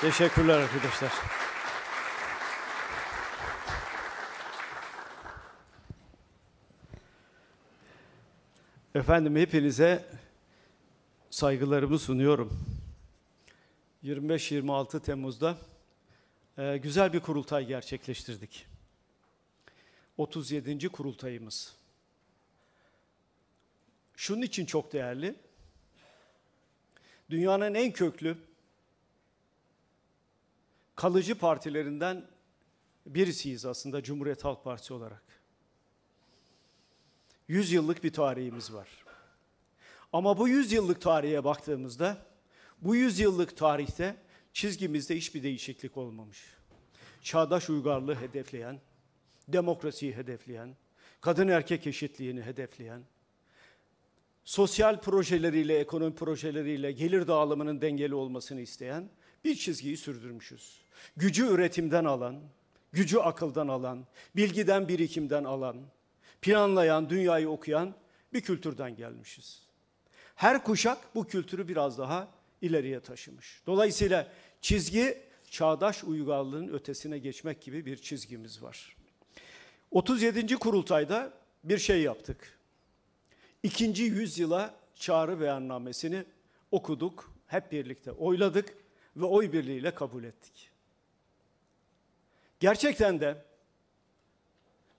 Teşekkürler arkadaşlar. Efendim hepinize saygılarımı sunuyorum. 25-26 Temmuz'da e, güzel bir kurultay gerçekleştirdik. 37. kurultayımız. Şunun için çok değerli. Dünyanın en köklü kalıcı partilerinden birisiyiz aslında Cumhuriyet Halk Partisi olarak. Yüzyıllık bir tarihimiz var. Ama bu yüzyıllık tarihe baktığımızda, bu yüzyıllık tarihte çizgimizde hiçbir değişiklik olmamış. Çağdaş uygarlığı hedefleyen, demokrasiyi hedefleyen, kadın erkek eşitliğini hedefleyen, sosyal projeleriyle, ekonomi projeleriyle gelir dağılımının dengeli olmasını isteyen bir çizgiyi sürdürmüşüz. Gücü üretimden alan, gücü akıldan alan, bilgiden birikimden alan, planlayan, dünyayı okuyan bir kültürden gelmişiz. Her kuşak bu kültürü biraz daha ileriye taşımış. Dolayısıyla çizgi çağdaş uygarlığın ötesine geçmek gibi bir çizgimiz var. 37. kurultayda bir şey yaptık. İkinci yüzyıla çağrı beyannamesini okuduk, hep birlikte oyladık ve oy birliğiyle kabul ettik. Gerçekten de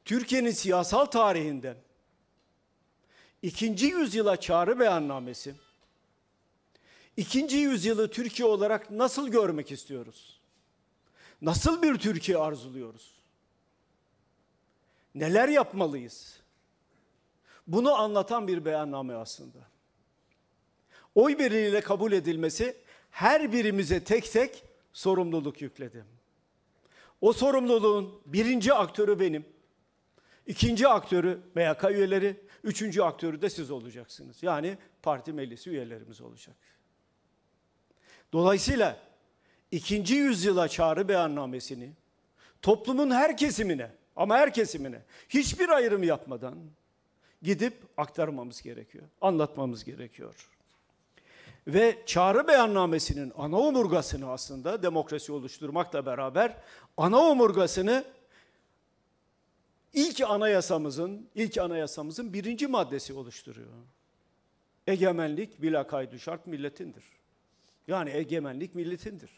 Türkiye'nin siyasal tarihinde ikinci yüzyıla çağrı beyannamesi, ikinci yüzyılı Türkiye olarak nasıl görmek istiyoruz? Nasıl bir Türkiye arzuluyoruz? Neler yapmalıyız? Bunu anlatan bir beyanname aslında. Oy birliğiyle kabul edilmesi her birimize tek tek sorumluluk yükledim. O sorumluluğun birinci aktörü benim. İkinci aktörü MYK üyeleri, üçüncü aktörü de siz olacaksınız. Yani parti meclisi üyelerimiz olacak. Dolayısıyla ikinci yüzyıla çağrı beyannamesini toplumun her kesimine ama her kesimine hiçbir ayrım yapmadan gidip aktarmamız gerekiyor, anlatmamız gerekiyor ve çağrı beyannamesinin ana omurgasını aslında demokrasi oluşturmakla beraber ana omurgasını ilk anayasamızın ilk anayasamızın birinci maddesi oluşturuyor. Egemenlik bila kaydı şart milletindir. Yani egemenlik milletindir.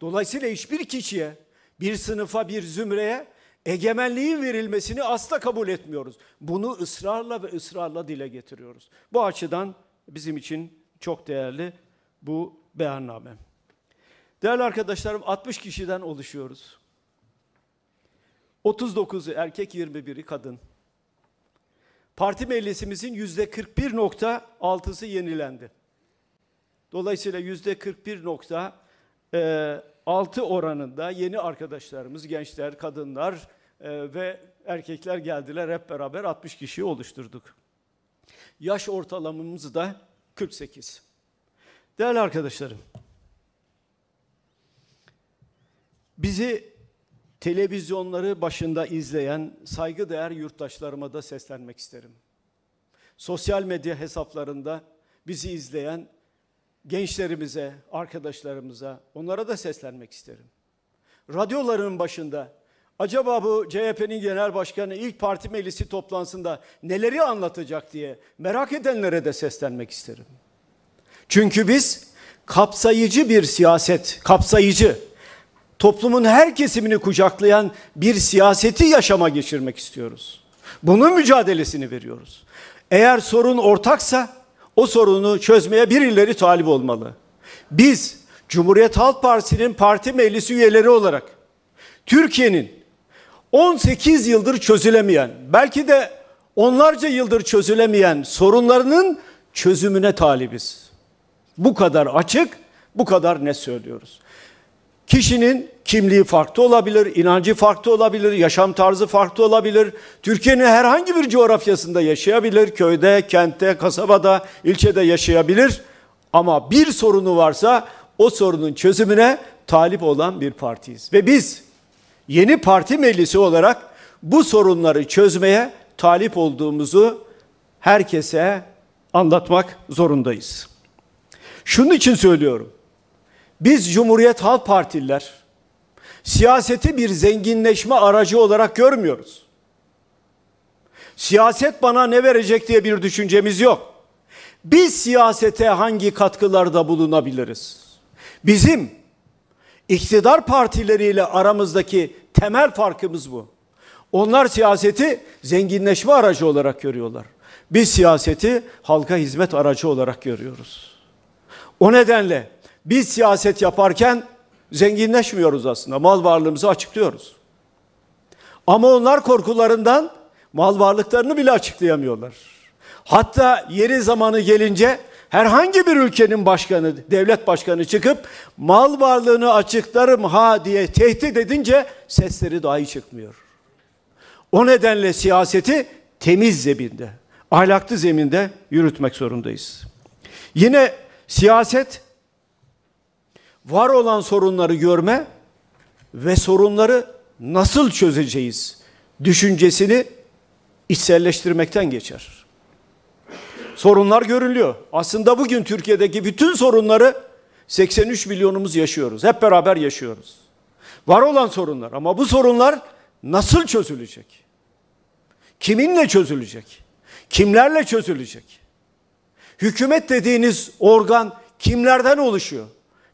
Dolayısıyla hiçbir kişiye, bir sınıfa, bir zümreye egemenliğin verilmesini asla kabul etmiyoruz. Bunu ısrarla ve ısrarla dile getiriyoruz. Bu açıdan bizim için çok değerli bu beyanname. Değerli arkadaşlarım 60 kişiden oluşuyoruz. 39'u erkek 21'i kadın. Parti meclisimizin yüzde %41.6'sı yenilendi. Dolayısıyla yüzde %41.6 oranında yeni arkadaşlarımız, gençler, kadınlar e, ve erkekler geldiler. Hep beraber 60 kişiyi oluşturduk. Yaş ortalamamız da 48. Değerli arkadaşlarım, bizi televizyonları başında izleyen saygıdeğer yurttaşlarıma da seslenmek isterim. Sosyal medya hesaplarında bizi izleyen gençlerimize, arkadaşlarımıza, onlara da seslenmek isterim. Radyoların başında Acaba bu CHP'nin genel başkanı ilk parti meclisi toplantısında neleri anlatacak diye merak edenlere de seslenmek isterim. Çünkü biz kapsayıcı bir siyaset, kapsayıcı, toplumun her kesimini kucaklayan bir siyaseti yaşama geçirmek istiyoruz. Bunun mücadelesini veriyoruz. Eğer sorun ortaksa o sorunu çözmeye birileri talip olmalı. Biz Cumhuriyet Halk Partisi'nin parti meclisi üyeleri olarak Türkiye'nin 18 yıldır çözülemeyen, belki de onlarca yıldır çözülemeyen sorunlarının çözümüne talibiz. Bu kadar açık, bu kadar ne söylüyoruz. Kişinin kimliği farklı olabilir, inancı farklı olabilir, yaşam tarzı farklı olabilir. Türkiye'nin herhangi bir coğrafyasında yaşayabilir, köyde, kentte, kasabada, ilçede yaşayabilir. Ama bir sorunu varsa o sorunun çözümüne talip olan bir partiyiz. Ve biz yeni parti meclisi olarak bu sorunları çözmeye talip olduğumuzu herkese anlatmak zorundayız. Şunun için söylüyorum. Biz Cumhuriyet Halk Partililer siyaseti bir zenginleşme aracı olarak görmüyoruz. Siyaset bana ne verecek diye bir düşüncemiz yok. Biz siyasete hangi katkılarda bulunabiliriz? Bizim iktidar partileriyle aramızdaki temel farkımız bu. Onlar siyaseti zenginleşme aracı olarak görüyorlar. Biz siyaseti halka hizmet aracı olarak görüyoruz. O nedenle biz siyaset yaparken zenginleşmiyoruz aslında. Mal varlığımızı açıklıyoruz. Ama onlar korkularından mal varlıklarını bile açıklayamıyorlar. Hatta yeri zamanı gelince herhangi bir ülkenin başkanı, devlet başkanı çıkıp mal varlığını açıklarım ha diye tehdit edince sesleri dahi çıkmıyor. O nedenle siyaseti temiz zeminde, ahlaklı zeminde yürütmek zorundayız. Yine siyaset var olan sorunları görme ve sorunları nasıl çözeceğiz düşüncesini içselleştirmekten geçer sorunlar görülüyor. Aslında bugün Türkiye'deki bütün sorunları 83 milyonumuz yaşıyoruz. Hep beraber yaşıyoruz. Var olan sorunlar ama bu sorunlar nasıl çözülecek? Kiminle çözülecek? Kimlerle çözülecek? Hükümet dediğiniz organ kimlerden oluşuyor?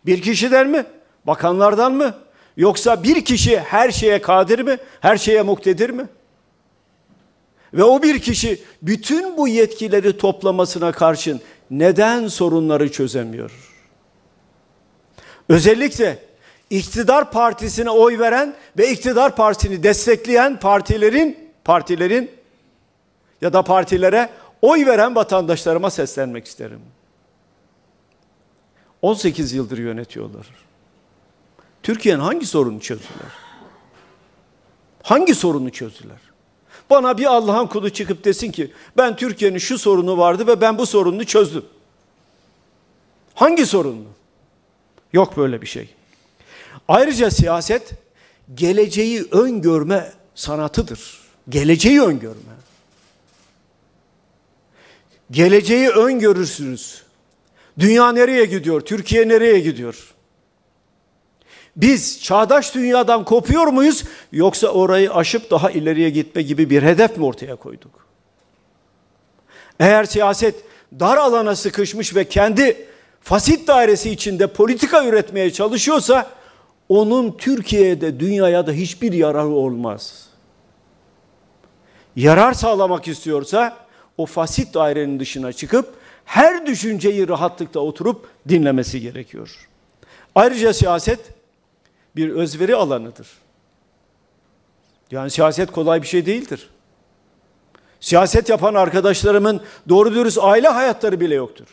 Bir kişiden mi? Bakanlardan mı? Yoksa bir kişi her şeye kadir mi? Her şeye muktedir mi? Ve o bir kişi bütün bu yetkileri toplamasına karşın neden sorunları çözemiyor? Özellikle iktidar partisine oy veren ve iktidar partisini destekleyen partilerin partilerin ya da partilere oy veren vatandaşlarıma seslenmek isterim. 18 yıldır yönetiyorlar. Türkiye'nin hangi sorunu çözdüler? Hangi sorunu çözdüler? Bana bir Allah'ın kulu çıkıp desin ki ben Türkiye'nin şu sorunu vardı ve ben bu sorununu çözdüm. Hangi sorununu? Yok böyle bir şey. Ayrıca siyaset geleceği öngörme sanatıdır. Geleceği öngörme. Geleceği öngörürsünüz. Dünya nereye gidiyor? Türkiye nereye gidiyor? Biz çağdaş dünyadan kopuyor muyuz yoksa orayı aşıp daha ileriye gitme gibi bir hedef mi ortaya koyduk? Eğer siyaset dar alana sıkışmış ve kendi fasit dairesi içinde politika üretmeye çalışıyorsa onun Türkiye'de dünyaya da hiçbir yararı olmaz. Yarar sağlamak istiyorsa o fasit dairenin dışına çıkıp her düşünceyi rahatlıkla oturup dinlemesi gerekiyor. Ayrıca siyaset bir özveri alanıdır. Yani siyaset kolay bir şey değildir. Siyaset yapan arkadaşlarımın doğru dürüst aile hayatları bile yoktur.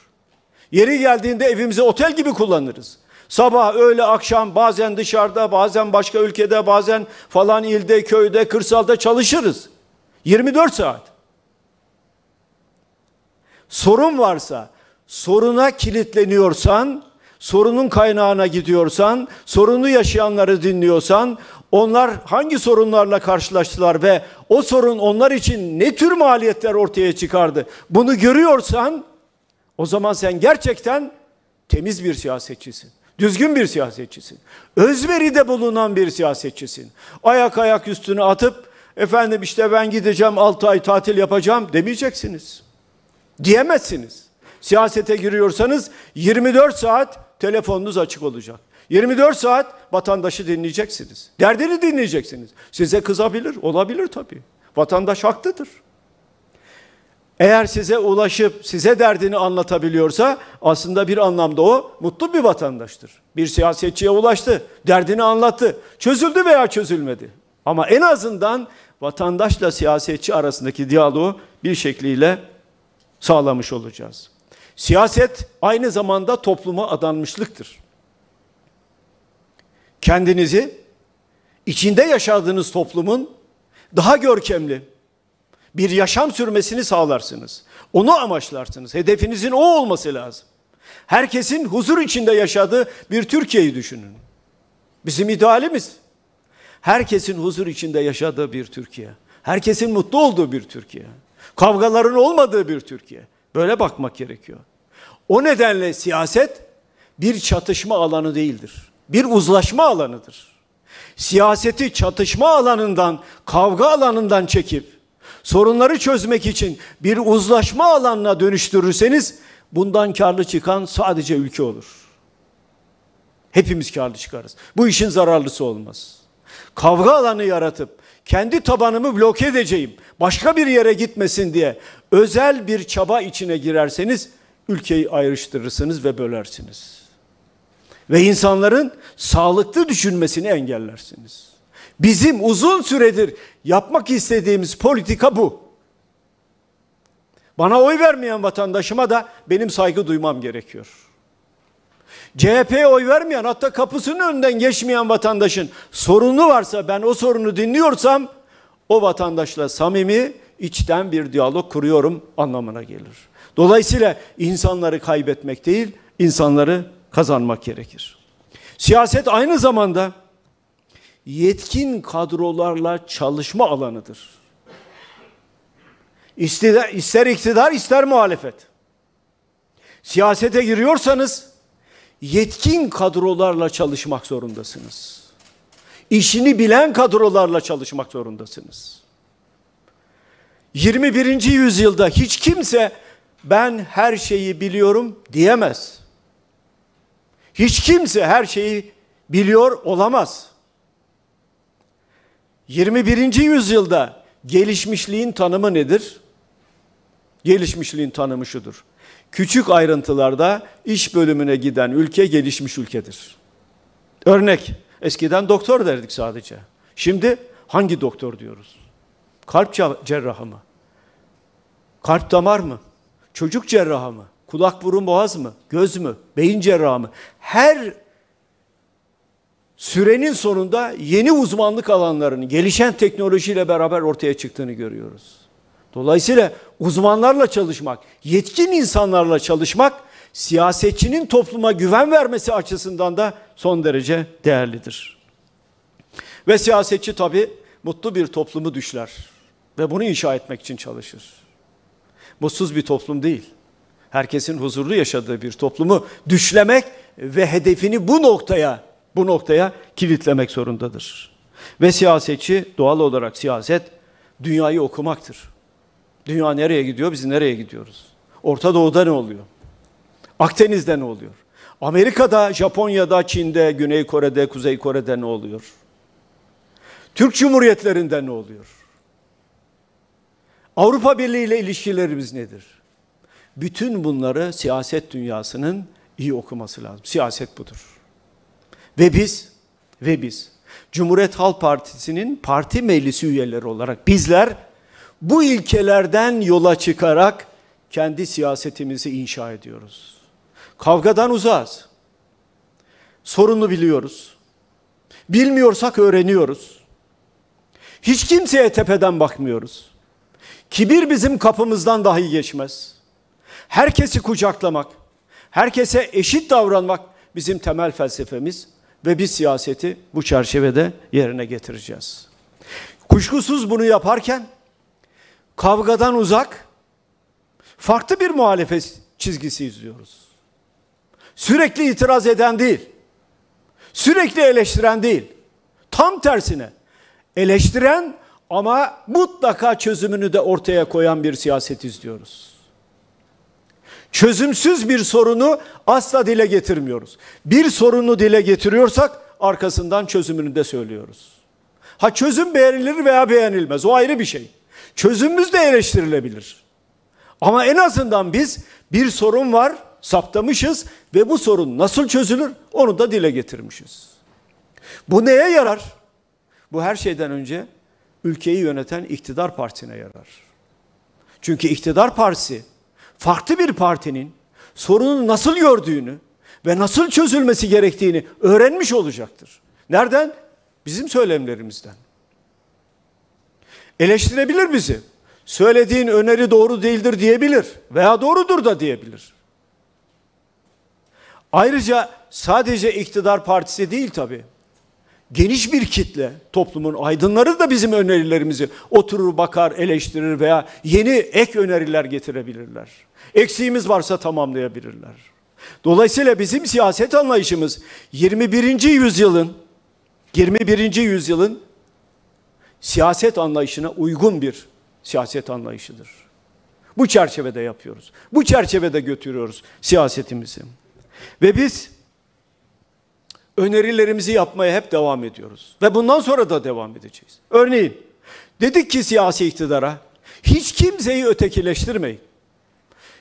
Yeri geldiğinde evimizi otel gibi kullanırız. Sabah, öğle, akşam bazen dışarıda, bazen başka ülkede, bazen falan ilde, köyde, kırsalda çalışırız. 24 saat. Sorun varsa, soruna kilitleniyorsan sorunun kaynağına gidiyorsan, sorunu yaşayanları dinliyorsan, onlar hangi sorunlarla karşılaştılar ve o sorun onlar için ne tür maliyetler ortaya çıkardı? Bunu görüyorsan o zaman sen gerçekten temiz bir siyasetçisin. Düzgün bir siyasetçisin. Özveride bulunan bir siyasetçisin. Ayak ayak üstüne atıp efendim işte ben gideceğim 6 ay tatil yapacağım demeyeceksiniz. Diyemezsiniz. Siyasete giriyorsanız 24 saat telefonunuz açık olacak. 24 saat vatandaşı dinleyeceksiniz. Derdini dinleyeceksiniz. Size kızabilir, olabilir tabii. Vatandaş haklıdır. Eğer size ulaşıp size derdini anlatabiliyorsa aslında bir anlamda o mutlu bir vatandaştır. Bir siyasetçiye ulaştı, derdini anlattı. Çözüldü veya çözülmedi. Ama en azından vatandaşla siyasetçi arasındaki diyaloğu bir şekliyle sağlamış olacağız. Siyaset aynı zamanda topluma adanmışlıktır. Kendinizi içinde yaşadığınız toplumun daha görkemli bir yaşam sürmesini sağlarsınız. Onu amaçlarsınız. Hedefinizin o olması lazım. Herkesin huzur içinde yaşadığı bir Türkiye'yi düşünün. Bizim idealimiz herkesin huzur içinde yaşadığı bir Türkiye. Herkesin mutlu olduğu bir Türkiye. Kavgaların olmadığı bir Türkiye. Böyle bakmak gerekiyor. O nedenle siyaset bir çatışma alanı değildir. Bir uzlaşma alanıdır. Siyaseti çatışma alanından, kavga alanından çekip sorunları çözmek için bir uzlaşma alanına dönüştürürseniz bundan karlı çıkan sadece ülke olur. Hepimiz karlı çıkarız. Bu işin zararlısı olmaz. Kavga alanı yaratıp kendi tabanımı bloke edeceğim. Başka bir yere gitmesin diye özel bir çaba içine girerseniz ülkeyi ayrıştırırsınız ve bölersiniz. Ve insanların sağlıklı düşünmesini engellersiniz. Bizim uzun süredir yapmak istediğimiz politika bu. Bana oy vermeyen vatandaşıma da benim saygı duymam gerekiyor. CHP'ye oy vermeyen hatta kapısının önünden geçmeyen vatandaşın sorunu varsa ben o sorunu dinliyorsam o vatandaşla samimi içten bir diyalog kuruyorum anlamına gelir. Dolayısıyla insanları kaybetmek değil, insanları kazanmak gerekir. Siyaset aynı zamanda yetkin kadrolarla çalışma alanıdır. İstida, ister iktidar ister muhalefet. Siyasete giriyorsanız yetkin kadrolarla çalışmak zorundasınız. İşini bilen kadrolarla çalışmak zorundasınız. 21. yüzyılda hiç kimse ben her şeyi biliyorum diyemez. Hiç kimse her şeyi biliyor olamaz. 21. yüzyılda gelişmişliğin tanımı nedir? Gelişmişliğin tanımı şudur. Küçük ayrıntılarda iş bölümüne giden ülke gelişmiş ülkedir. Örnek, eskiden doktor derdik sadece. Şimdi hangi doktor diyoruz? Kalp cerrahı mı? Kalp damar mı? Çocuk cerrahı mı? Kulak burun boğaz mı? Göz mü? Beyin cerrahı mı? Her sürenin sonunda yeni uzmanlık alanlarının gelişen teknolojiyle beraber ortaya çıktığını görüyoruz. Dolayısıyla uzmanlarla çalışmak, yetkin insanlarla çalışmak siyasetçinin topluma güven vermesi açısından da son derece değerlidir. Ve siyasetçi tabii mutlu bir toplumu düşler ve bunu inşa etmek için çalışır. Mutsuz bir toplum değil. Herkesin huzurlu yaşadığı bir toplumu düşlemek ve hedefini bu noktaya, bu noktaya kilitlemek zorundadır. Ve siyasetçi doğal olarak siyaset dünyayı okumaktır. Dünya nereye gidiyor, biz nereye gidiyoruz? Orta Doğu'da ne oluyor? Akdeniz'de ne oluyor? Amerika'da, Japonya'da, Çin'de, Güney Kore'de, Kuzey Kore'de ne oluyor? Türk Cumhuriyetlerinde ne oluyor? Avrupa Birliği ile ilişkilerimiz nedir? Bütün bunları siyaset dünyasının iyi okuması lazım. Siyaset budur. Ve biz ve biz Cumhuriyet Halk Partisi'nin parti meclisi üyeleri olarak bizler bu ilkelerden yola çıkarak kendi siyasetimizi inşa ediyoruz. Kavgadan uzağız. Sorunu biliyoruz. Bilmiyorsak öğreniyoruz. Hiç kimseye tepeden bakmıyoruz. Kibir bizim kapımızdan dahi geçmez. Herkesi kucaklamak, herkese eşit davranmak bizim temel felsefemiz ve biz siyaseti bu çerçevede yerine getireceğiz. Kuşkusuz bunu yaparken kavgadan uzak farklı bir muhalefet çizgisi izliyoruz. Sürekli itiraz eden değil, sürekli eleştiren değil, tam tersine eleştiren ama mutlaka çözümünü de ortaya koyan bir siyaset izliyoruz. Çözümsüz bir sorunu asla dile getirmiyoruz. Bir sorunu dile getiriyorsak arkasından çözümünü de söylüyoruz. Ha çözüm beğenilir veya beğenilmez o ayrı bir şey. Çözümümüz de eleştirilebilir. Ama en azından biz bir sorun var saptamışız ve bu sorun nasıl çözülür onu da dile getirmişiz. Bu neye yarar? Bu her şeyden önce ülkeyi yöneten iktidar partisine yarar. Çünkü iktidar partisi farklı bir partinin sorunun nasıl gördüğünü ve nasıl çözülmesi gerektiğini öğrenmiş olacaktır. Nereden? Bizim söylemlerimizden. Eleştirebilir bizi. Söylediğin öneri doğru değildir diyebilir veya doğrudur da diyebilir. Ayrıca sadece iktidar partisi değil tabii geniş bir kitle, toplumun aydınları da bizim önerilerimizi oturur bakar, eleştirir veya yeni ek öneriler getirebilirler. Eksiğimiz varsa tamamlayabilirler. Dolayısıyla bizim siyaset anlayışımız 21. yüzyılın 21. yüzyılın siyaset anlayışına uygun bir siyaset anlayışıdır. Bu çerçevede yapıyoruz. Bu çerçevede götürüyoruz siyasetimizi. Ve biz önerilerimizi yapmaya hep devam ediyoruz. Ve bundan sonra da devam edeceğiz. Örneğin dedik ki siyasi iktidara hiç kimseyi ötekileştirmeyin.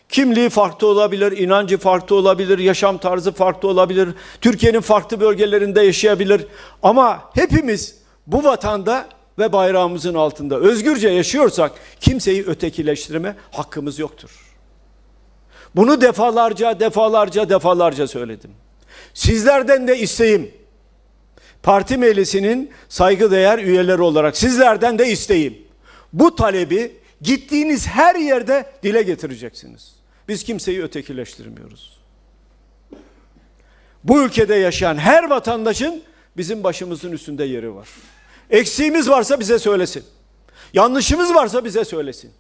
Kimliği farklı olabilir, inancı farklı olabilir, yaşam tarzı farklı olabilir. Türkiye'nin farklı bölgelerinde yaşayabilir. Ama hepimiz bu vatanda ve bayrağımızın altında özgürce yaşıyorsak kimseyi ötekileştirme hakkımız yoktur. Bunu defalarca, defalarca, defalarca söyledim. Sizlerden de isteğim. Parti meclisinin saygıdeğer üyeleri olarak sizlerden de isteğim. Bu talebi gittiğiniz her yerde dile getireceksiniz. Biz kimseyi ötekileştirmiyoruz. Bu ülkede yaşayan her vatandaşın bizim başımızın üstünde yeri var. Eksiğimiz varsa bize söylesin. Yanlışımız varsa bize söylesin.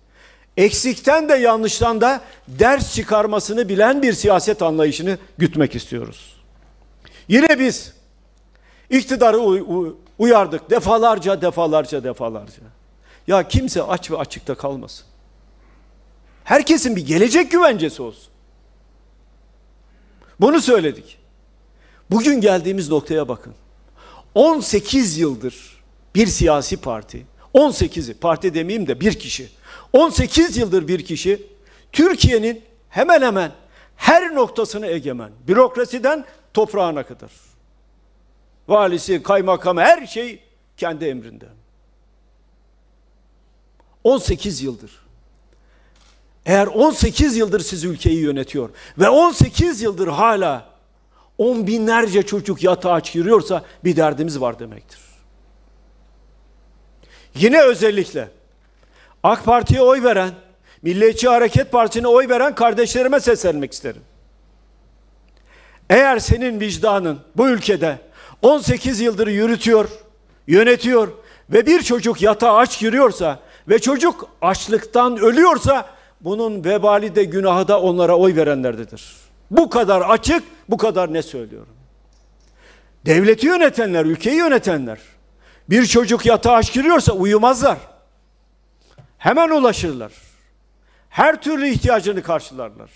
Eksikten de yanlıştan da ders çıkarmasını bilen bir siyaset anlayışını gütmek istiyoruz. Yine biz iktidarı uyardık defalarca defalarca defalarca. Ya kimse aç ve açıkta kalmasın. Herkesin bir gelecek güvencesi olsun. Bunu söyledik. Bugün geldiğimiz noktaya bakın. 18 yıldır bir siyasi parti, 18'i parti demeyeyim de bir kişi. 18 yıldır bir kişi Türkiye'nin hemen hemen her noktasını egemen. Bürokrasiden toprağına kadar. Valisi, kaymakamı her şey kendi emrinde. 18 yıldır. Eğer 18 yıldır siz ülkeyi yönetiyor ve 18 yıldır hala on binlerce çocuk yatağa aç bir derdimiz var demektir. Yine özellikle AK Parti'ye oy veren, Milliyetçi Hareket Partisi'ne oy veren kardeşlerime seslenmek isterim. Eğer senin vicdanın bu ülkede 18 yıldır yürütüyor, yönetiyor ve bir çocuk yatağa aç giriyorsa ve çocuk açlıktan ölüyorsa bunun vebali de günahı da onlara oy verenlerdedir. Bu kadar açık, bu kadar ne söylüyorum. Devleti yönetenler, ülkeyi yönetenler bir çocuk yatağa aç giriyorsa uyumazlar. Hemen ulaşırlar. Her türlü ihtiyacını karşılarlar.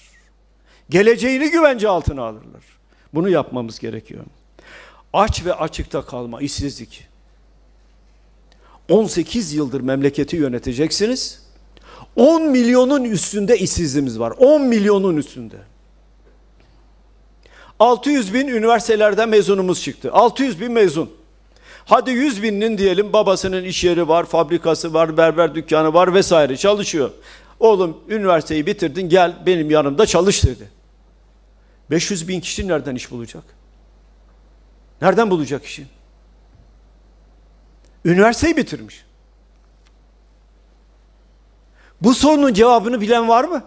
Geleceğini güvence altına alırlar. Bunu yapmamız gerekiyor. Aç ve açıkta kalma, işsizlik. 18 yıldır memleketi yöneteceksiniz. 10 milyonun üstünde işsizliğimiz var. 10 milyonun üstünde. 600 bin üniversitelerden mezunumuz çıktı. 600 bin mezun. Hadi 100 binin diyelim babasının iş yeri var, fabrikası var, berber dükkanı var vesaire çalışıyor. Oğlum üniversiteyi bitirdin gel benim yanımda çalış dedi. 500 bin kişi nereden iş bulacak? Nereden bulacak işi? Üniversiteyi bitirmiş. Bu sorunun cevabını bilen var mı?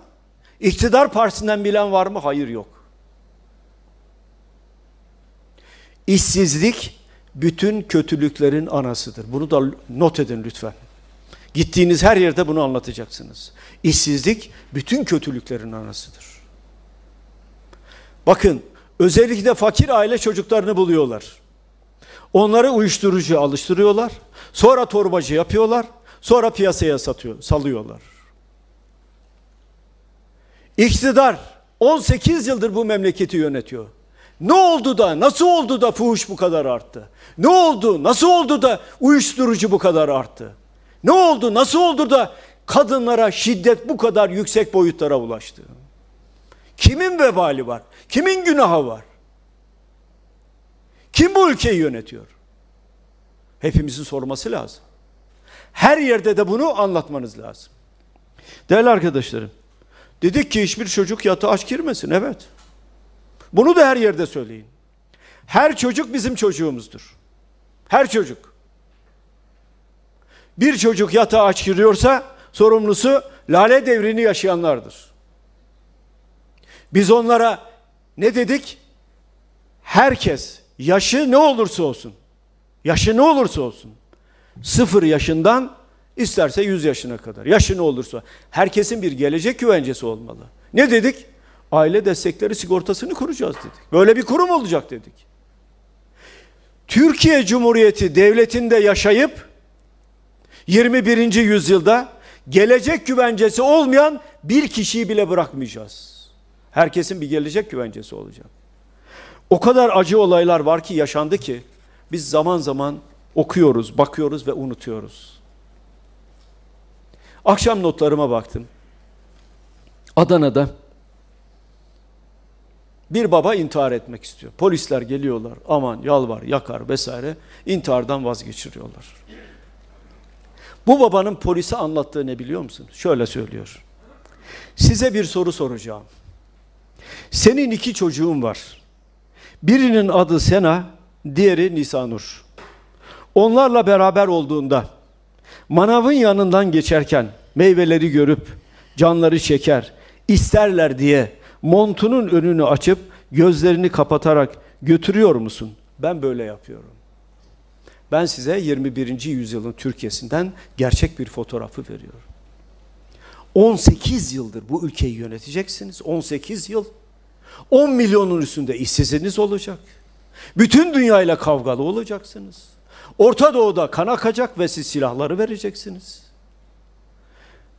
İktidar partisinden bilen var mı? Hayır yok. İşsizlik bütün kötülüklerin anasıdır. Bunu da not edin lütfen. Gittiğiniz her yerde bunu anlatacaksınız. İşsizlik bütün kötülüklerin anasıdır. Bakın özellikle fakir aile çocuklarını buluyorlar. Onları uyuşturucu alıştırıyorlar. Sonra torbacı yapıyorlar. Sonra piyasaya satıyor, salıyorlar. İktidar 18 yıldır bu memleketi yönetiyor. Ne oldu da nasıl oldu da fuhuş bu kadar arttı? Ne oldu nasıl oldu da uyuşturucu bu kadar arttı? Ne oldu nasıl oldu da kadınlara şiddet bu kadar yüksek boyutlara ulaştı? Kimin vebali var? Kimin günahı var? Kim bu ülkeyi yönetiyor? Hepimizin sorması lazım. Her yerde de bunu anlatmanız lazım. Değerli arkadaşlarım, dedik ki hiçbir çocuk yatağa aç girmesin. Evet. Bunu da her yerde söyleyin. Her çocuk bizim çocuğumuzdur. Her çocuk. Bir çocuk yatağa aç giriyorsa sorumlusu lale devrini yaşayanlardır. Biz onlara ne dedik? Herkes yaşı ne olursa olsun. Yaşı ne olursa olsun. Sıfır yaşından isterse yüz yaşına kadar. Yaşı ne olursa. Herkesin bir gelecek güvencesi olmalı. Ne dedik? Aile destekleri sigortasını kuracağız dedik. Böyle bir kurum olacak dedik. Türkiye Cumhuriyeti devletinde yaşayıp 21. yüzyılda gelecek güvencesi olmayan bir kişiyi bile bırakmayacağız. Herkesin bir gelecek güvencesi olacak. O kadar acı olaylar var ki yaşandı ki biz zaman zaman okuyoruz, bakıyoruz ve unutuyoruz. Akşam notlarıma baktım. Adana'da bir baba intihar etmek istiyor. Polisler geliyorlar. Aman yalvar, yakar vesaire. İntihardan vazgeçiriyorlar. Bu babanın polise anlattığı ne biliyor musun? Şöyle söylüyor. Size bir soru soracağım. Senin iki çocuğun var. Birinin adı Sena, diğeri Nisanur. Onlarla beraber olduğunda manavın yanından geçerken meyveleri görüp canları çeker, isterler diye montunun önünü açıp gözlerini kapatarak götürüyor musun? Ben böyle yapıyorum. Ben size 21. yüzyılın Türkiye'sinden gerçek bir fotoğrafı veriyorum. 18 yıldır bu ülkeyi yöneteceksiniz. 18 yıl. 10 milyonun üstünde işsiziniz olacak. Bütün dünyayla kavgalı olacaksınız. Orta Doğu'da kan akacak ve siz silahları vereceksiniz.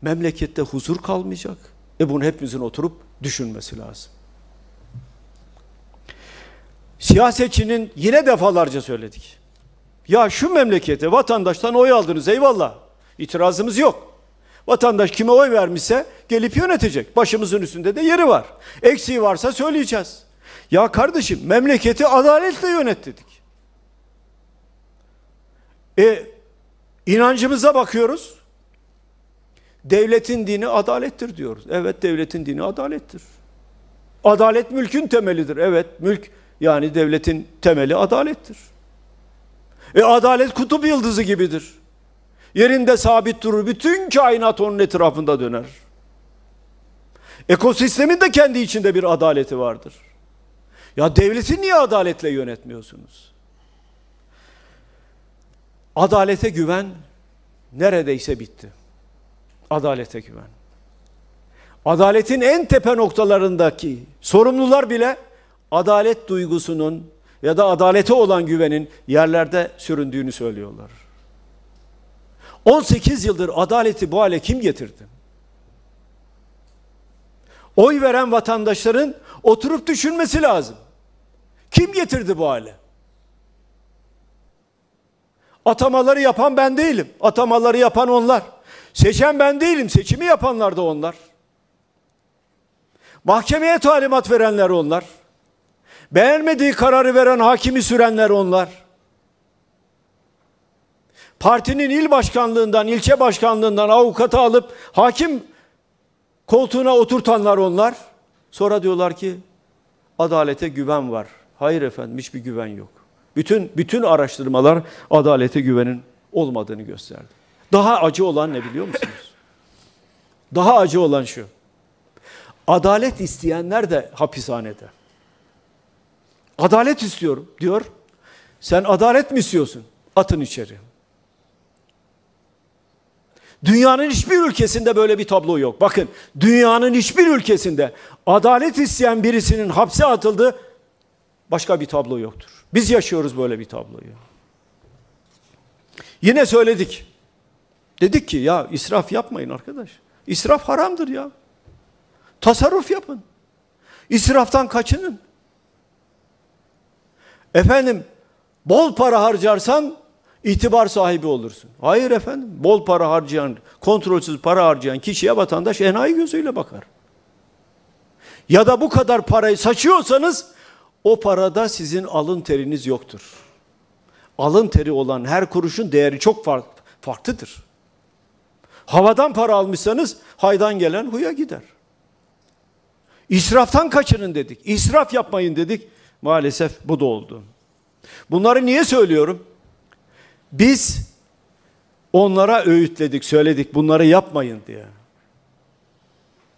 Memlekette huzur kalmayacak. E bunu hepimizin oturup düşünmesi lazım. Siyasetçinin yine defalarca söyledik. Ya şu memlekete vatandaştan oy aldınız eyvallah. İtirazımız yok. Vatandaş kime oy vermişse gelip yönetecek. Başımızın üstünde de yeri var. Eksiği varsa söyleyeceğiz. Ya kardeşim memleketi adaletle yönet dedik. E inancımıza bakıyoruz. Devletin dini adalettir diyoruz. Evet devletin dini adalettir. Adalet mülkün temelidir. Evet mülk yani devletin temeli adalettir. E adalet kutup yıldızı gibidir. Yerinde sabit durur. Bütün kainat onun etrafında döner. Ekosistemin de kendi içinde bir adaleti vardır. Ya devleti niye adaletle yönetmiyorsunuz? Adalete güven neredeyse bitti. Adalete güven. Adaletin en tepe noktalarındaki sorumlular bile adalet duygusunun ya da adalete olan güvenin yerlerde süründüğünü söylüyorlar. 18 yıldır adaleti bu hale kim getirdi? Oy veren vatandaşların oturup düşünmesi lazım. Kim getirdi bu hale? Atamaları yapan ben değilim. Atamaları yapan onlar. Seçen ben değilim. Seçimi yapanlar da onlar. Mahkemeye talimat verenler onlar. Beğenmediği kararı veren hakimi sürenler onlar partinin il başkanlığından, ilçe başkanlığından avukatı alıp hakim koltuğuna oturtanlar onlar. Sonra diyorlar ki adalete güven var. Hayır efendim hiçbir güven yok. Bütün bütün araştırmalar adalete güvenin olmadığını gösterdi. Daha acı olan ne biliyor musunuz? Daha acı olan şu. Adalet isteyenler de hapishanede. Adalet istiyorum diyor. Sen adalet mi istiyorsun? Atın içeri. Dünyanın hiçbir ülkesinde böyle bir tablo yok. Bakın dünyanın hiçbir ülkesinde adalet isteyen birisinin hapse atıldı, başka bir tablo yoktur. Biz yaşıyoruz böyle bir tabloyu. Yine söyledik. Dedik ki ya israf yapmayın arkadaş. İsraf haramdır ya. Tasarruf yapın. İsraftan kaçının. Efendim bol para harcarsan itibar sahibi olursun. Hayır efendim, bol para harcayan, kontrolsüz para harcayan kişiye vatandaş enayi gözüyle bakar. Ya da bu kadar parayı saçıyorsanız o parada sizin alın teriniz yoktur. Alın teri olan her kuruşun değeri çok farklıdır. Havadan para almışsanız haydan gelen huya gider. İsraftan kaçının dedik. İsraf yapmayın dedik. Maalesef bu da oldu. Bunları niye söylüyorum? Biz onlara öğütledik, söyledik bunları yapmayın diye.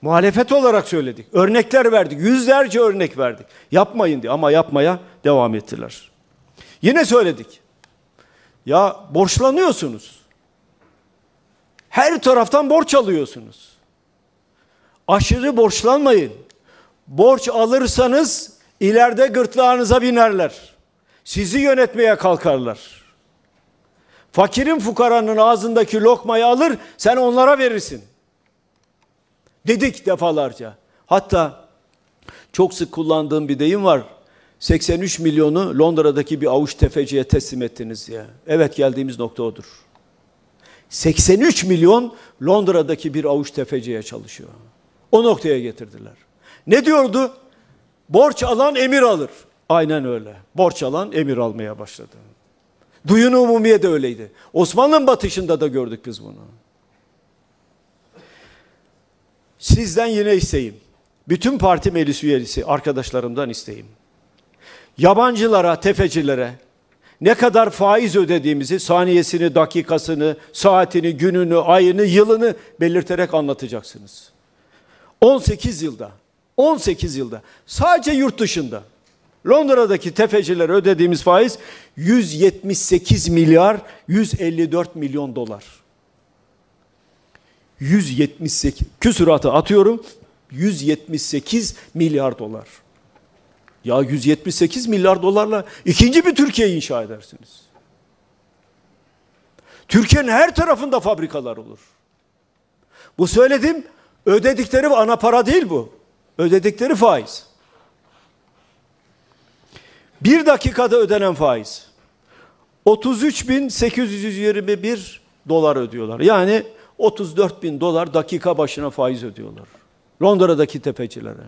Muhalefet olarak söyledik. Örnekler verdik. Yüzlerce örnek verdik. Yapmayın diye ama yapmaya devam ettiler. Yine söyledik. Ya borçlanıyorsunuz. Her taraftan borç alıyorsunuz. Aşırı borçlanmayın. Borç alırsanız ileride gırtlağınıza binerler. Sizi yönetmeye kalkarlar. Fakirin fukaranın ağzındaki lokmayı alır sen onlara verirsin. Dedik defalarca. Hatta çok sık kullandığım bir deyim var. 83 milyonu Londra'daki bir avuç tefeciye teslim ettiniz ya. Evet geldiğimiz nokta odur. 83 milyon Londra'daki bir avuç tefeciye çalışıyor. O noktaya getirdiler. Ne diyordu? Borç alan emir alır. Aynen öyle. Borç alan emir almaya başladı. Duyun umumiye de öyleydi. Osmanlı'nın batışında da gördük biz bunu. Sizden yine isteyim. Bütün parti meclis üyesi arkadaşlarımdan isteyim. Yabancılara, tefecilere ne kadar faiz ödediğimizi, saniyesini, dakikasını, saatini, gününü, ayını, yılını belirterek anlatacaksınız. 18 yılda, 18 yılda sadece yurt dışında Londra'daki tefecilere ödediğimiz faiz 178 milyar 154 milyon dolar. 178 küsuratı atıyorum 178 milyar dolar. Ya 178 milyar dolarla ikinci bir Türkiye inşa edersiniz. Türkiye'nin her tarafında fabrikalar olur. Bu söyledim ödedikleri ana para değil bu. Ödedikleri faiz. Bir dakikada ödenen faiz. 33.821 dolar ödüyorlar. Yani 34 bin dolar dakika başına faiz ödüyorlar. Londra'daki tepecilere.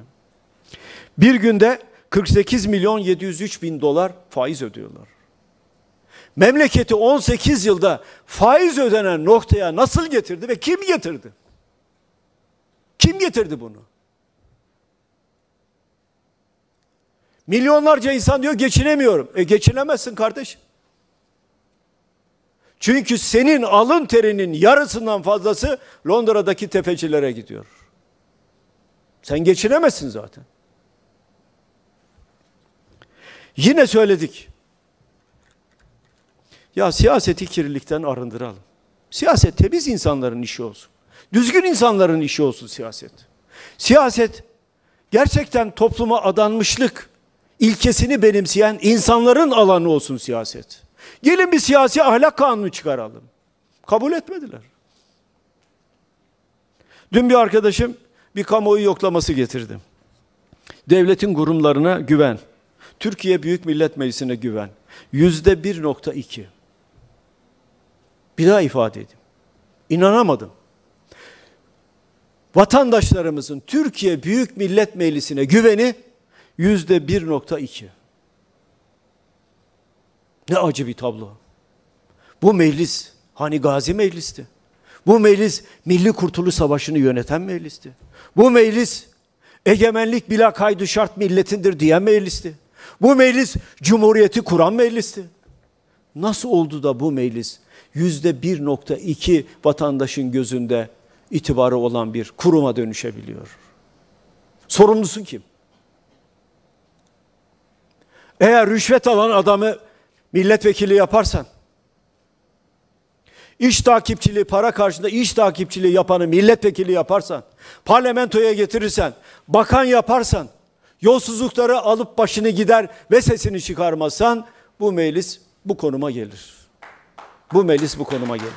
Bir günde 48 milyon 703 bin dolar faiz ödüyorlar. Memleketi 18 yılda faiz ödenen noktaya nasıl getirdi ve kim getirdi? Kim getirdi bunu? Milyonlarca insan diyor geçinemiyorum. E geçinemezsin kardeş. Çünkü senin alın terinin yarısından fazlası Londra'daki tefecilere gidiyor. Sen geçinemezsin zaten. Yine söyledik. Ya siyaseti kirlilikten arındıralım. Siyaset temiz insanların işi olsun. Düzgün insanların işi olsun siyaset. Siyaset gerçekten topluma adanmışlık, ilkesini benimseyen insanların alanı olsun siyaset. Gelin bir siyasi ahlak kanunu çıkaralım. Kabul etmediler. Dün bir arkadaşım bir kamuoyu yoklaması getirdi. Devletin kurumlarına güven. Türkiye Büyük Millet Meclisi'ne güven. Yüzde 1.2. Bir daha ifade edeyim. İnanamadım. Vatandaşlarımızın Türkiye Büyük Millet Meclisi'ne güveni yüzde bir nokta iki. Ne acı bir tablo. Bu meclis, hani Gazi meclisti. Bu meclis Milli Kurtuluş Savaşı'nı yöneten meclisti. Bu meclis egemenlik bila kaydı şart milletindir diyen meclisti. Bu meclis cumhuriyeti kuran meclisti. Nasıl oldu da bu meclis yüzde bir nokta iki vatandaşın gözünde itibarı olan bir kuruma dönüşebiliyor? Sorumlusu kim? Eğer rüşvet alan adamı milletvekili yaparsan, iş takipçiliği, para karşında iş takipçiliği yapanı milletvekili yaparsan, parlamentoya getirirsen, bakan yaparsan, yolsuzlukları alıp başını gider ve sesini çıkarmazsan bu meclis bu konuma gelir. Bu meclis bu konuma gelir.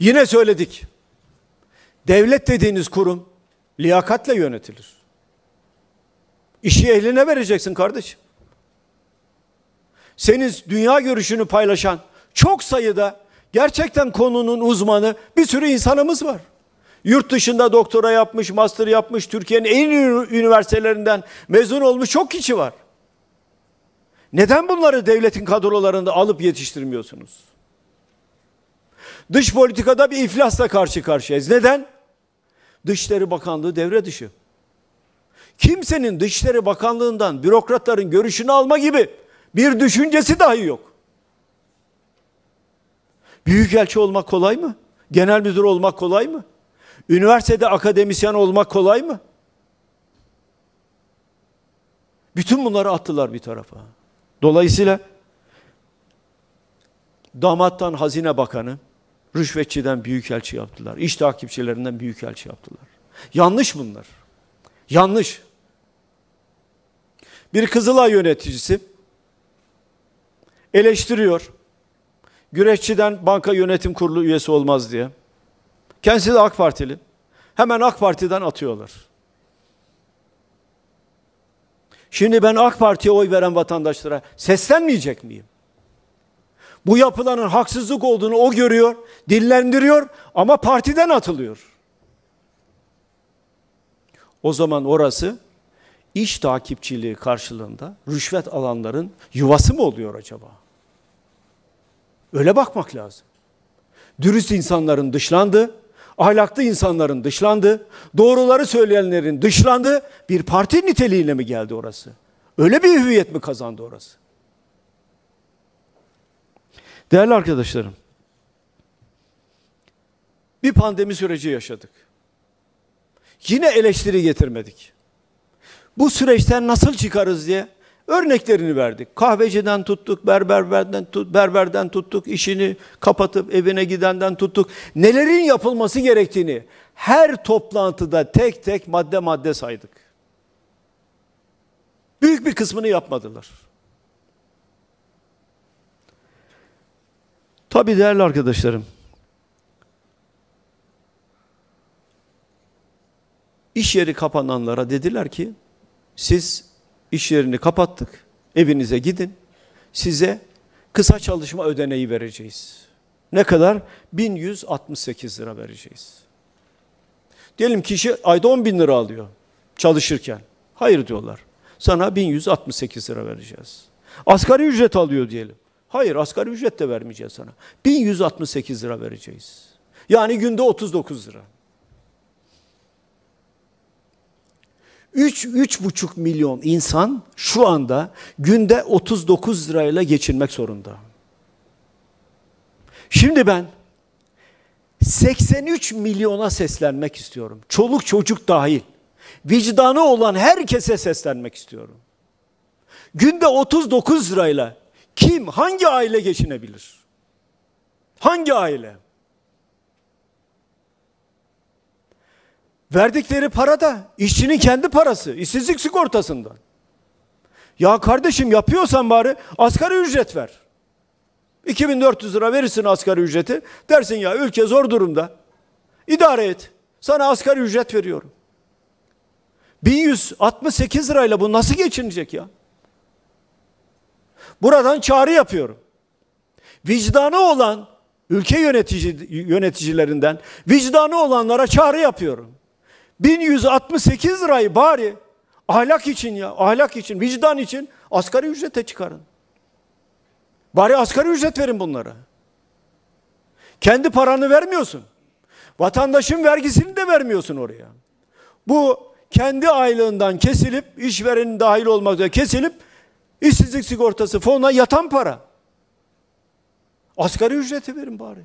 Yine söyledik. Devlet dediğiniz kurum liyakatle yönetilir. İşi eline vereceksin kardeşim. Senin dünya görüşünü paylaşan çok sayıda gerçekten konunun uzmanı bir sürü insanımız var. Yurt dışında doktora yapmış, master yapmış, Türkiye'nin en iyi üniversitelerinden mezun olmuş çok kişi var. Neden bunları devletin kadrolarında alıp yetiştirmiyorsunuz? Dış politikada bir iflasla karşı karşıyayız. Neden? Dışişleri Bakanlığı devre dışı kimsenin Dışişleri Bakanlığı'ndan bürokratların görüşünü alma gibi bir düşüncesi dahi yok. Büyükelçi olmak kolay mı? Genel müdür olmak kolay mı? Üniversitede akademisyen olmak kolay mı? Bütün bunları attılar bir tarafa. Dolayısıyla damattan hazine bakanı, rüşvetçiden büyükelçi yaptılar. İş takipçilerinden büyükelçi yaptılar. Yanlış bunlar. Yanlış. Bir Kızılay yöneticisi eleştiriyor. Güreşçiden banka yönetim kurulu üyesi olmaz diye. Kendisi de AK Partili. Hemen AK Parti'den atıyorlar. Şimdi ben AK Parti'ye oy veren vatandaşlara seslenmeyecek miyim? Bu yapılanın haksızlık olduğunu o görüyor, dillendiriyor ama partiden atılıyor. O zaman orası iş takipçiliği karşılığında rüşvet alanların yuvası mı oluyor acaba? Öyle bakmak lazım. Dürüst insanların dışlandı, ahlaklı insanların dışlandı, doğruları söyleyenlerin dışlandı. Bir parti niteliğiyle mi geldi orası? Öyle bir hüviyet mi kazandı orası? Değerli arkadaşlarım, bir pandemi süreci yaşadık. Yine eleştiri getirmedik. Bu süreçten nasıl çıkarız diye örneklerini verdik. Kahveciden tuttuk, berberden tut, berberden tuttuk, işini kapatıp evine gidenden tuttuk. Nelerin yapılması gerektiğini her toplantıda tek tek madde madde saydık. Büyük bir kısmını yapmadılar. Tabii değerli arkadaşlarım, İş yeri kapananlara dediler ki siz iş yerini kapattık evinize gidin size kısa çalışma ödeneği vereceğiz. Ne kadar? 1168 lira vereceğiz. Diyelim kişi ayda 10 bin lira alıyor çalışırken. Hayır diyorlar. Sana 1168 lira vereceğiz. Asgari ücret alıyor diyelim. Hayır asgari ücret de vermeyeceğiz sana. 1168 lira vereceğiz. Yani günde 39 lira. 3-3,5 milyon insan şu anda günde 39 lirayla geçinmek zorunda. Şimdi ben 83 milyona seslenmek istiyorum. Çoluk çocuk dahil. Vicdanı olan herkese seslenmek istiyorum. Günde 39 lirayla kim, hangi aile geçinebilir? Hangi aile? Verdikleri para da işçinin kendi parası, işsizlik sigortasından. Ya kardeşim yapıyorsan bari asgari ücret ver. 2400 lira verirsin asgari ücreti. Dersin ya ülke zor durumda. İdare et. Sana asgari ücret veriyorum. 1168 lirayla bu nasıl geçinecek ya? Buradan çağrı yapıyorum. Vicdanı olan ülke yönetici, yöneticilerinden vicdanı olanlara çağrı yapıyorum. 1168 lirayı bari ahlak için ya, ahlak için, vicdan için asgari ücrete çıkarın. Bari asgari ücret verin bunlara. Kendi paranı vermiyorsun. Vatandaşın vergisini de vermiyorsun oraya. Bu kendi aylığından kesilip, işverenin dahil olmak üzere kesilip, işsizlik sigortası fonuna yatan para. Asgari ücreti verin bari.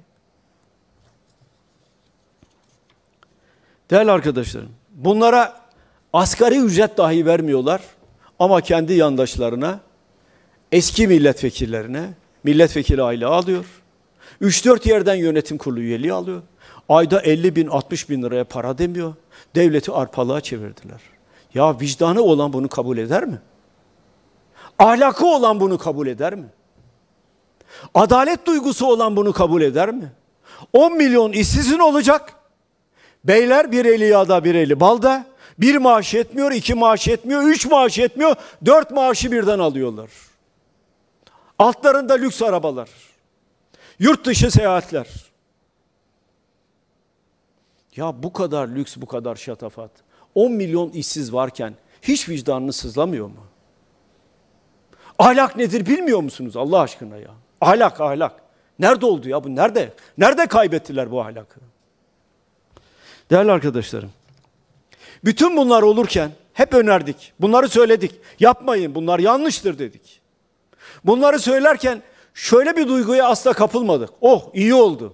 Değerli arkadaşlarım, bunlara asgari ücret dahi vermiyorlar ama kendi yandaşlarına, eski milletvekillerine milletvekili aile alıyor. 3-4 yerden yönetim kurulu üyeliği alıyor. Ayda 50 bin, 60 bin liraya para demiyor. Devleti arpalığa çevirdiler. Ya vicdanı olan bunu kabul eder mi? Ahlakı olan bunu kabul eder mi? Adalet duygusu olan bunu kabul eder mi? 10 milyon işsizin olacak. Beyler bir eli yağda bir eli balda. Bir maaş etmiyor, iki maaş etmiyor, üç maaş etmiyor, Dört maaşı birden alıyorlar. Altlarında lüks arabalar. Yurt dışı seyahatler. Ya bu kadar lüks, bu kadar şatafat. 10 milyon işsiz varken hiç vicdanını sızlamıyor mu? Ahlak nedir bilmiyor musunuz Allah aşkına ya? Ahlak, ahlak. Nerede oldu ya bu? Nerede? Nerede kaybettiler bu ahlakı? Değerli arkadaşlarım, bütün bunlar olurken hep önerdik, bunları söyledik. Yapmayın, bunlar yanlıştır dedik. Bunları söylerken şöyle bir duyguya asla kapılmadık. Oh iyi oldu.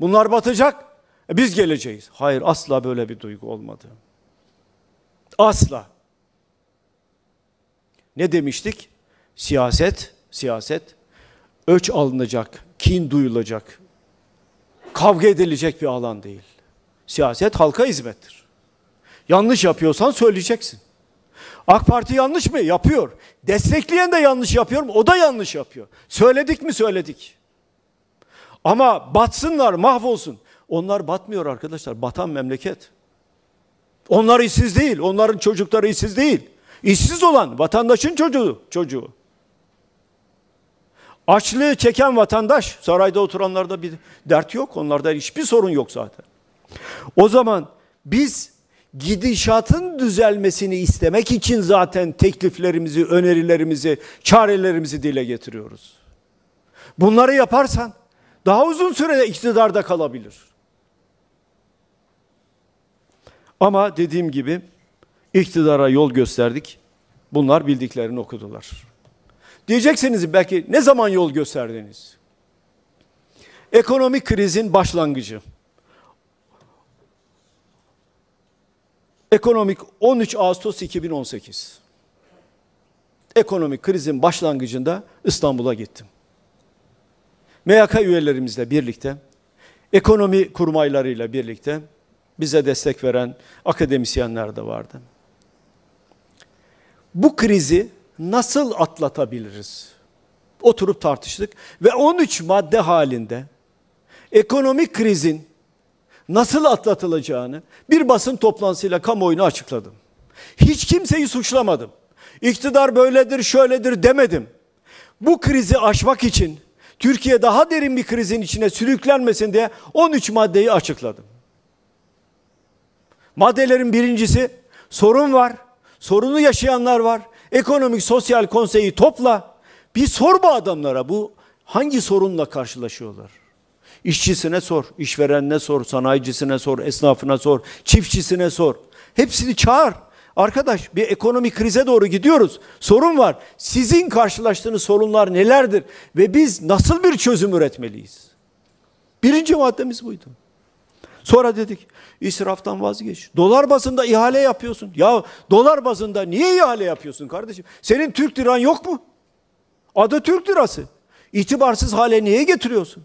Bunlar batacak, e, biz geleceğiz. Hayır asla böyle bir duygu olmadı. Asla. Ne demiştik? Siyaset, siyaset ölç alınacak, kin duyulacak, kavga edilecek bir alan değil. Siyaset halka hizmettir. Yanlış yapıyorsan söyleyeceksin. AK Parti yanlış mı? Yapıyor. Destekleyen de yanlış yapıyor mu? O da yanlış yapıyor. Söyledik mi? Söyledik. Ama batsınlar, mahvolsun. Onlar batmıyor arkadaşlar. Batan memleket. Onlar işsiz değil. Onların çocukları işsiz değil. İşsiz olan vatandaşın çocuğu. çocuğu. Açlığı çeken vatandaş, sarayda oturanlarda bir dert yok. Onlarda hiçbir sorun yok zaten. O zaman biz gidişatın düzelmesini istemek için zaten tekliflerimizi, önerilerimizi, çarelerimizi dile getiriyoruz. Bunları yaparsan daha uzun sürede iktidarda kalabilir. Ama dediğim gibi iktidara yol gösterdik. Bunlar bildiklerini okudular. Diyeceksiniz belki ne zaman yol gösterdiniz? Ekonomik krizin başlangıcı. Ekonomik 13 Ağustos 2018. Ekonomik krizin başlangıcında İstanbul'a gittim. MYK üyelerimizle birlikte, ekonomi kurmaylarıyla birlikte bize destek veren akademisyenler de vardı. Bu krizi nasıl atlatabiliriz? Oturup tartıştık ve 13 madde halinde ekonomik krizin nasıl atlatılacağını bir basın toplantısıyla kamuoyuna açıkladım. Hiç kimseyi suçlamadım. İktidar böyledir, şöyledir demedim. Bu krizi aşmak için Türkiye daha derin bir krizin içine sürüklenmesin diye 13 maddeyi açıkladım. Maddelerin birincisi sorun var, sorunu yaşayanlar var. Ekonomik Sosyal Konseyi topla, bir sor bu adamlara bu hangi sorunla karşılaşıyorlar? İşçisine sor, işverenine sor, sanayicisine sor, esnafına sor, çiftçisine sor. Hepsini çağır. Arkadaş bir ekonomi krize doğru gidiyoruz. Sorun var. Sizin karşılaştığınız sorunlar nelerdir ve biz nasıl bir çözüm üretmeliyiz? Birinci maddemiz buydu. Sonra dedik israftan vazgeç. Dolar bazında ihale yapıyorsun. Ya dolar bazında niye ihale yapıyorsun kardeşim? Senin Türk liran yok mu? Adı Türk lirası. İtibarsız hale niye getiriyorsun?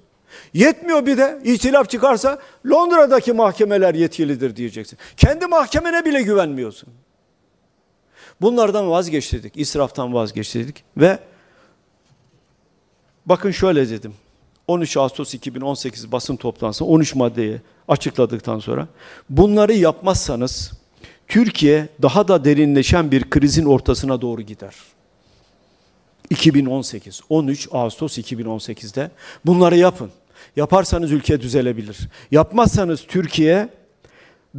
Yetmiyor bir de itilaf çıkarsa Londra'daki mahkemeler yetkilidir diyeceksin. Kendi mahkemene bile güvenmiyorsun. Bunlardan vazgeç dedik, israftan vazgeç dedik ve bakın şöyle dedim. 13 Ağustos 2018 basın toplantısı 13 maddeyi açıkladıktan sonra bunları yapmazsanız Türkiye daha da derinleşen bir krizin ortasına doğru gider. 2018, 13 Ağustos 2018'de bunları yapın. Yaparsanız ülke düzelebilir. Yapmazsanız Türkiye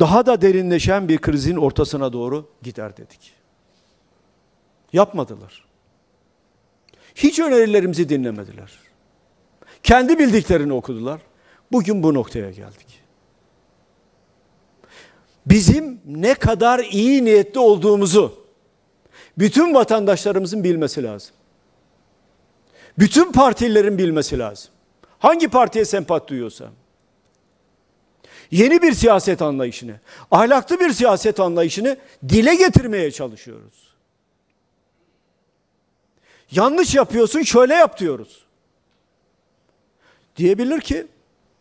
daha da derinleşen bir krizin ortasına doğru gider dedik. Yapmadılar. Hiç önerilerimizi dinlemediler. Kendi bildiklerini okudular. Bugün bu noktaya geldik. Bizim ne kadar iyi niyetli olduğumuzu bütün vatandaşlarımızın bilmesi lazım. Bütün partilerin bilmesi lazım. Hangi partiye sempat duyuyorsa. Yeni bir siyaset anlayışını, ahlaklı bir siyaset anlayışını dile getirmeye çalışıyoruz. Yanlış yapıyorsun şöyle yap diyoruz. Diyebilir ki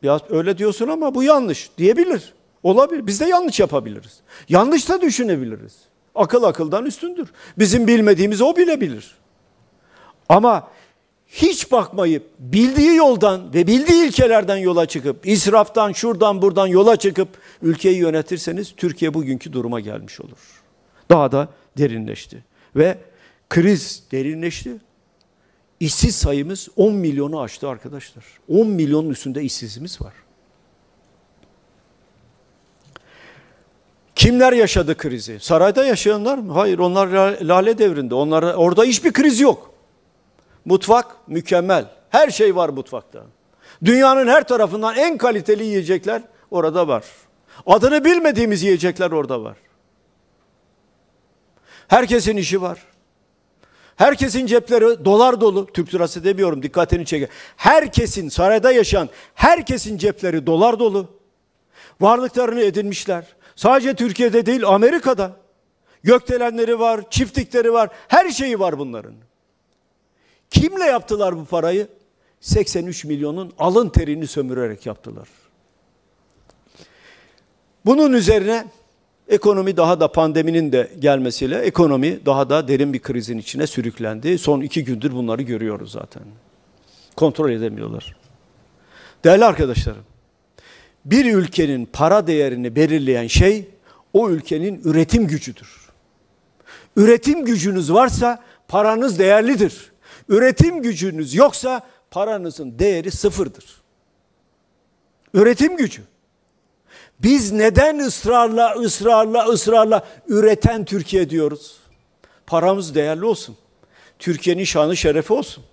ya öyle diyorsun ama bu yanlış diyebilir. Olabilir. Biz de yanlış yapabiliriz. Yanlış da düşünebiliriz. Akıl akıldan üstündür. Bizim bilmediğimizi o bilebilir. Ama hiç bakmayıp bildiği yoldan ve bildiği ilkelerden yola çıkıp israftan şuradan buradan yola çıkıp ülkeyi yönetirseniz Türkiye bugünkü duruma gelmiş olur. Daha da derinleşti ve kriz derinleşti. İşsiz sayımız 10 milyonu aştı arkadaşlar. 10 milyonun üstünde işsizimiz var. Kimler yaşadı krizi? Sarayda yaşayanlar mı? Hayır onlar lale devrinde. Onlara, orada hiçbir kriz yok. Mutfak mükemmel. Her şey var mutfakta. Dünyanın her tarafından en kaliteli yiyecekler orada var. Adını bilmediğimiz yiyecekler orada var. Herkesin işi var. Herkesin cepleri dolar dolu. Türk lirası demiyorum dikkatini çeker. Herkesin sarayda yaşayan herkesin cepleri dolar dolu. Varlıklarını edinmişler. Sadece Türkiye'de değil Amerika'da. Gökdelenleri var, çiftlikleri var. Her şeyi var bunların. Kimle yaptılar bu parayı? 83 milyonun alın terini sömürerek yaptılar. Bunun üzerine ekonomi daha da pandeminin de gelmesiyle ekonomi daha da derin bir krizin içine sürüklendi. Son iki gündür bunları görüyoruz zaten. Kontrol edemiyorlar. Değerli arkadaşlarım, bir ülkenin para değerini belirleyen şey o ülkenin üretim gücüdür. Üretim gücünüz varsa paranız değerlidir. Üretim gücünüz yoksa paranızın değeri sıfırdır. Üretim gücü. Biz neden ısrarla ısrarla ısrarla üreten Türkiye diyoruz? Paramız değerli olsun. Türkiye'nin şanı şerefi olsun.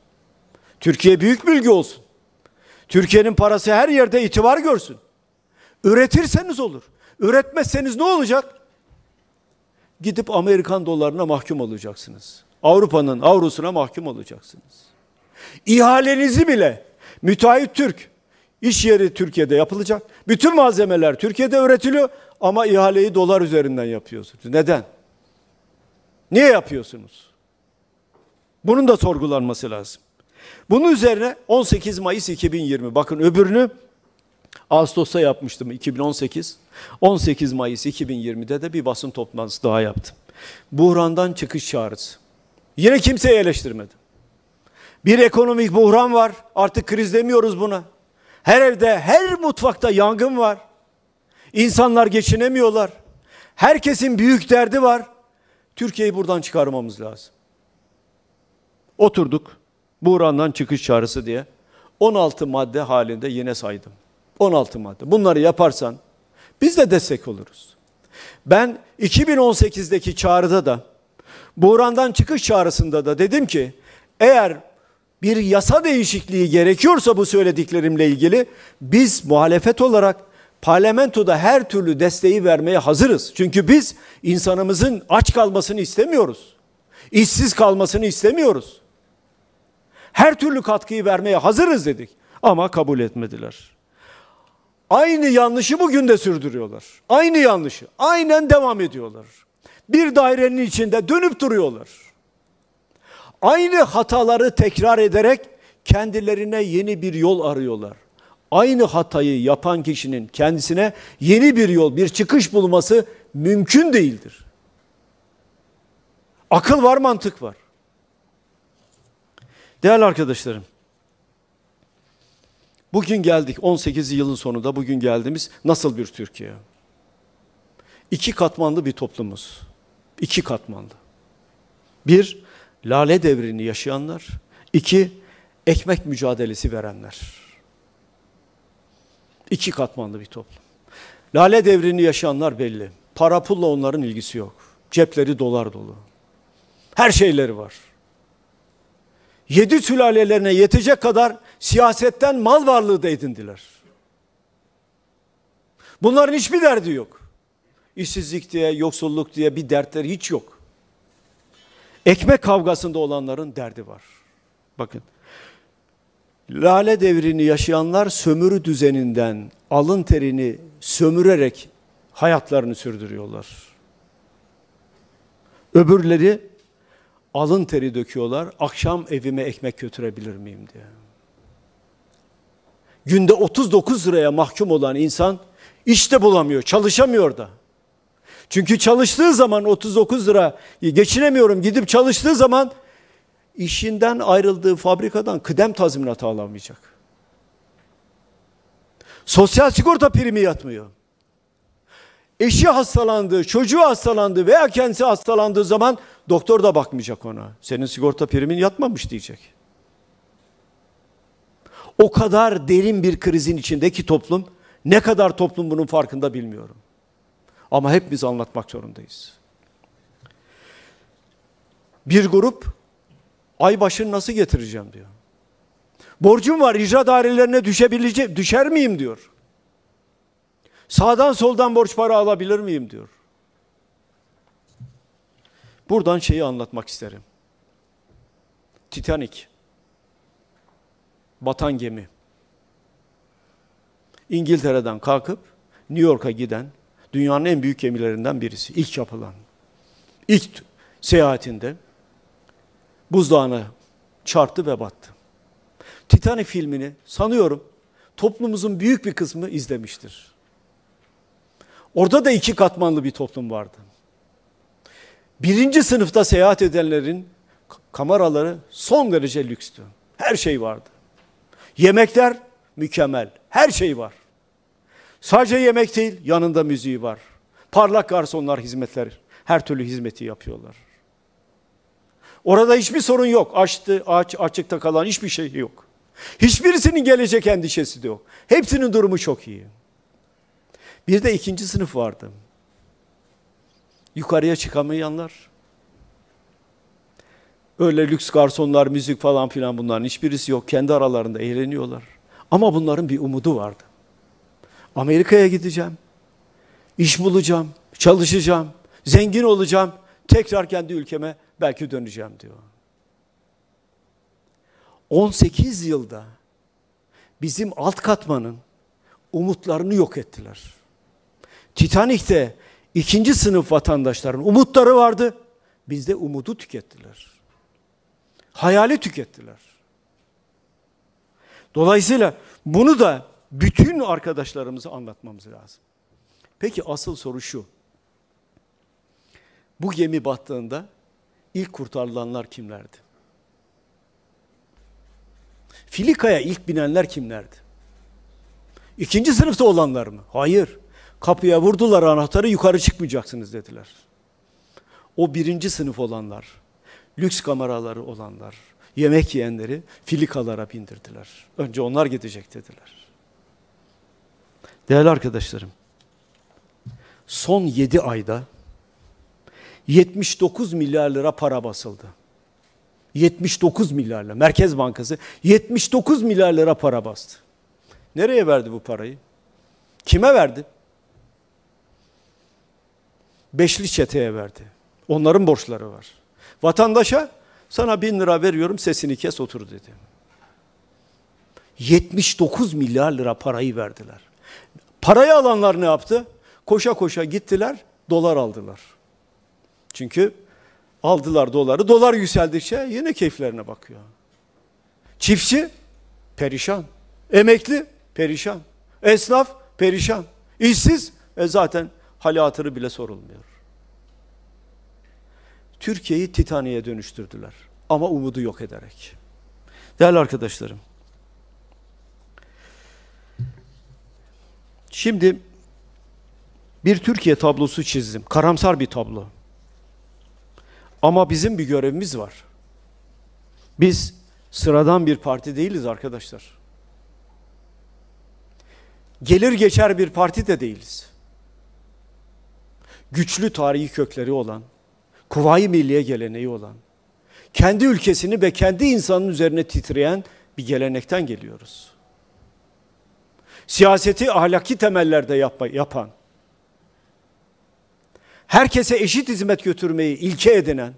Türkiye büyük bilgi olsun. Türkiye'nin parası her yerde itibar görsün. Üretirseniz olur. Üretmezseniz ne olacak? Gidip Amerikan dolarına mahkum olacaksınız. Avrupa'nın avrusuna mahkum olacaksınız. İhalenizi bile müteahhit Türk iş yeri Türkiye'de yapılacak. Bütün malzemeler Türkiye'de üretiliyor ama ihaleyi dolar üzerinden yapıyorsunuz. Neden? Niye yapıyorsunuz? Bunun da sorgulanması lazım. Bunun üzerine 18 Mayıs 2020 bakın öbürünü Ağustos'ta yapmıştım 2018. 18 Mayıs 2020'de de bir basın toplantısı daha yaptım. Buhrandan çıkış çağrısı. Yine kimseyi eleştirmedim. Bir ekonomik buhran var. Artık kriz demiyoruz buna. Her evde, her mutfakta yangın var. İnsanlar geçinemiyorlar. Herkesin büyük derdi var. Türkiye'yi buradan çıkarmamız lazım. Oturduk. Buhrandan çıkış çağrısı diye. 16 madde halinde yine saydım. 16 madde. Bunları yaparsan biz de destek oluruz. Ben 2018'deki çağrıda da buhrandan çıkış çağrısında da dedim ki eğer bir yasa değişikliği gerekiyorsa bu söylediklerimle ilgili biz muhalefet olarak parlamentoda her türlü desteği vermeye hazırız. Çünkü biz insanımızın aç kalmasını istemiyoruz. İşsiz kalmasını istemiyoruz. Her türlü katkıyı vermeye hazırız dedik ama kabul etmediler. Aynı yanlışı bugün de sürdürüyorlar. Aynı yanlışı. Aynen devam ediyorlar bir dairenin içinde dönüp duruyorlar. Aynı hataları tekrar ederek kendilerine yeni bir yol arıyorlar. Aynı hatayı yapan kişinin kendisine yeni bir yol, bir çıkış bulması mümkün değildir. Akıl var, mantık var. Değerli arkadaşlarım, bugün geldik, 18 yılın sonunda bugün geldiğimiz nasıl bir Türkiye? İki katmanlı bir toplumuz iki katmanlı. Bir, lale devrini yaşayanlar. iki ekmek mücadelesi verenler. İki katmanlı bir toplum. Lale devrini yaşayanlar belli. Para pulla onların ilgisi yok. Cepleri dolar dolu. Her şeyleri var. Yedi sülalelerine yetecek kadar siyasetten mal varlığı da edindiler. Bunların hiçbir derdi yok işsizlik diye, yoksulluk diye bir dertleri hiç yok. Ekmek kavgasında olanların derdi var. Bakın. Lale devrini yaşayanlar sömürü düzeninden alın terini sömürerek hayatlarını sürdürüyorlar. Öbürleri alın teri döküyorlar. Akşam evime ekmek götürebilir miyim diye. Günde 39 liraya mahkum olan insan işte bulamıyor, çalışamıyor da. Çünkü çalıştığı zaman 39 lira geçinemiyorum gidip çalıştığı zaman işinden ayrıldığı fabrikadan kıdem tazminatı alamayacak. Sosyal sigorta primi yatmıyor. Eşi hastalandı, çocuğu hastalandı veya kendisi hastalandığı zaman doktor da bakmayacak ona. Senin sigorta primin yatmamış diyecek. O kadar derin bir krizin içindeki toplum, ne kadar toplum bunun farkında bilmiyorum. Ama hepimiz anlatmak zorundayız. Bir grup ay başını nasıl getireceğim diyor. Borcum var icra dairelerine düşebilecek, düşer miyim diyor. Sağdan soldan borç para alabilir miyim diyor. Buradan şeyi anlatmak isterim. Titanic. Batan gemi. İngiltere'den kalkıp New York'a giden Dünyanın en büyük gemilerinden birisi. İlk yapılan. İlk seyahatinde buzdağına çarptı ve battı. Titanic filmini sanıyorum toplumumuzun büyük bir kısmı izlemiştir. Orada da iki katmanlı bir toplum vardı. Birinci sınıfta seyahat edenlerin kameraları son derece lükstü. Her şey vardı. Yemekler mükemmel. Her şey var. Sadece yemek değil, yanında müziği var. Parlak garsonlar hizmetler, her türlü hizmeti yapıyorlar. Orada hiçbir sorun yok. Açtı, aç, açıkta kalan hiçbir şey yok. Hiçbirisinin gelecek endişesi de yok. Hepsinin durumu çok iyi. Bir de ikinci sınıf vardı. Yukarıya çıkamayanlar. Öyle lüks garsonlar, müzik falan filan bunların hiçbirisi yok. Kendi aralarında eğleniyorlar. Ama bunların bir umudu vardı. Amerika'ya gideceğim. iş bulacağım, çalışacağım, zengin olacağım. Tekrar kendi ülkeme belki döneceğim diyor. 18 yılda bizim alt katmanın umutlarını yok ettiler. Titanik'te ikinci sınıf vatandaşların umutları vardı. Bizde umudu tükettiler. Hayali tükettiler. Dolayısıyla bunu da bütün arkadaşlarımızı anlatmamız lazım. Peki asıl soru şu. Bu gemi battığında ilk kurtarılanlar kimlerdi? Filika'ya ilk binenler kimlerdi? İkinci sınıfta olanlar mı? Hayır. Kapıya vurdular anahtarı yukarı çıkmayacaksınız dediler. O birinci sınıf olanlar, lüks kameraları olanlar, yemek yiyenleri filikalara bindirdiler. Önce onlar gidecek dediler. Değerli arkadaşlarım, son 7 ayda 79 milyar lira para basıldı. 79 milyar lira. Merkez Bankası 79 milyar lira para bastı. Nereye verdi bu parayı? Kime verdi? Beşli çeteye verdi. Onların borçları var. Vatandaşa sana bin lira veriyorum sesini kes otur dedi. 79 milyar lira parayı verdiler. Parayı alanlar ne yaptı? Koşa koşa gittiler, dolar aldılar. Çünkü aldılar doları. Dolar yükseldikçe yine keyiflerine bakıyor. Çiftçi perişan. Emekli perişan. Esnaf perişan. İşsiz e zaten hali hatırı bile sorulmuyor. Türkiye'yi Titaniye dönüştürdüler ama umudu yok ederek. Değerli arkadaşlarım, Şimdi bir Türkiye tablosu çizdim. Karamsar bir tablo. Ama bizim bir görevimiz var. Biz sıradan bir parti değiliz arkadaşlar. Gelir geçer bir parti de değiliz. Güçlü tarihi kökleri olan, kuvayi milliye geleneği olan, kendi ülkesini ve kendi insanın üzerine titreyen bir gelenekten geliyoruz. Siyaseti ahlaki temellerde yapma, yapan, herkese eşit hizmet götürmeyi ilke edinen,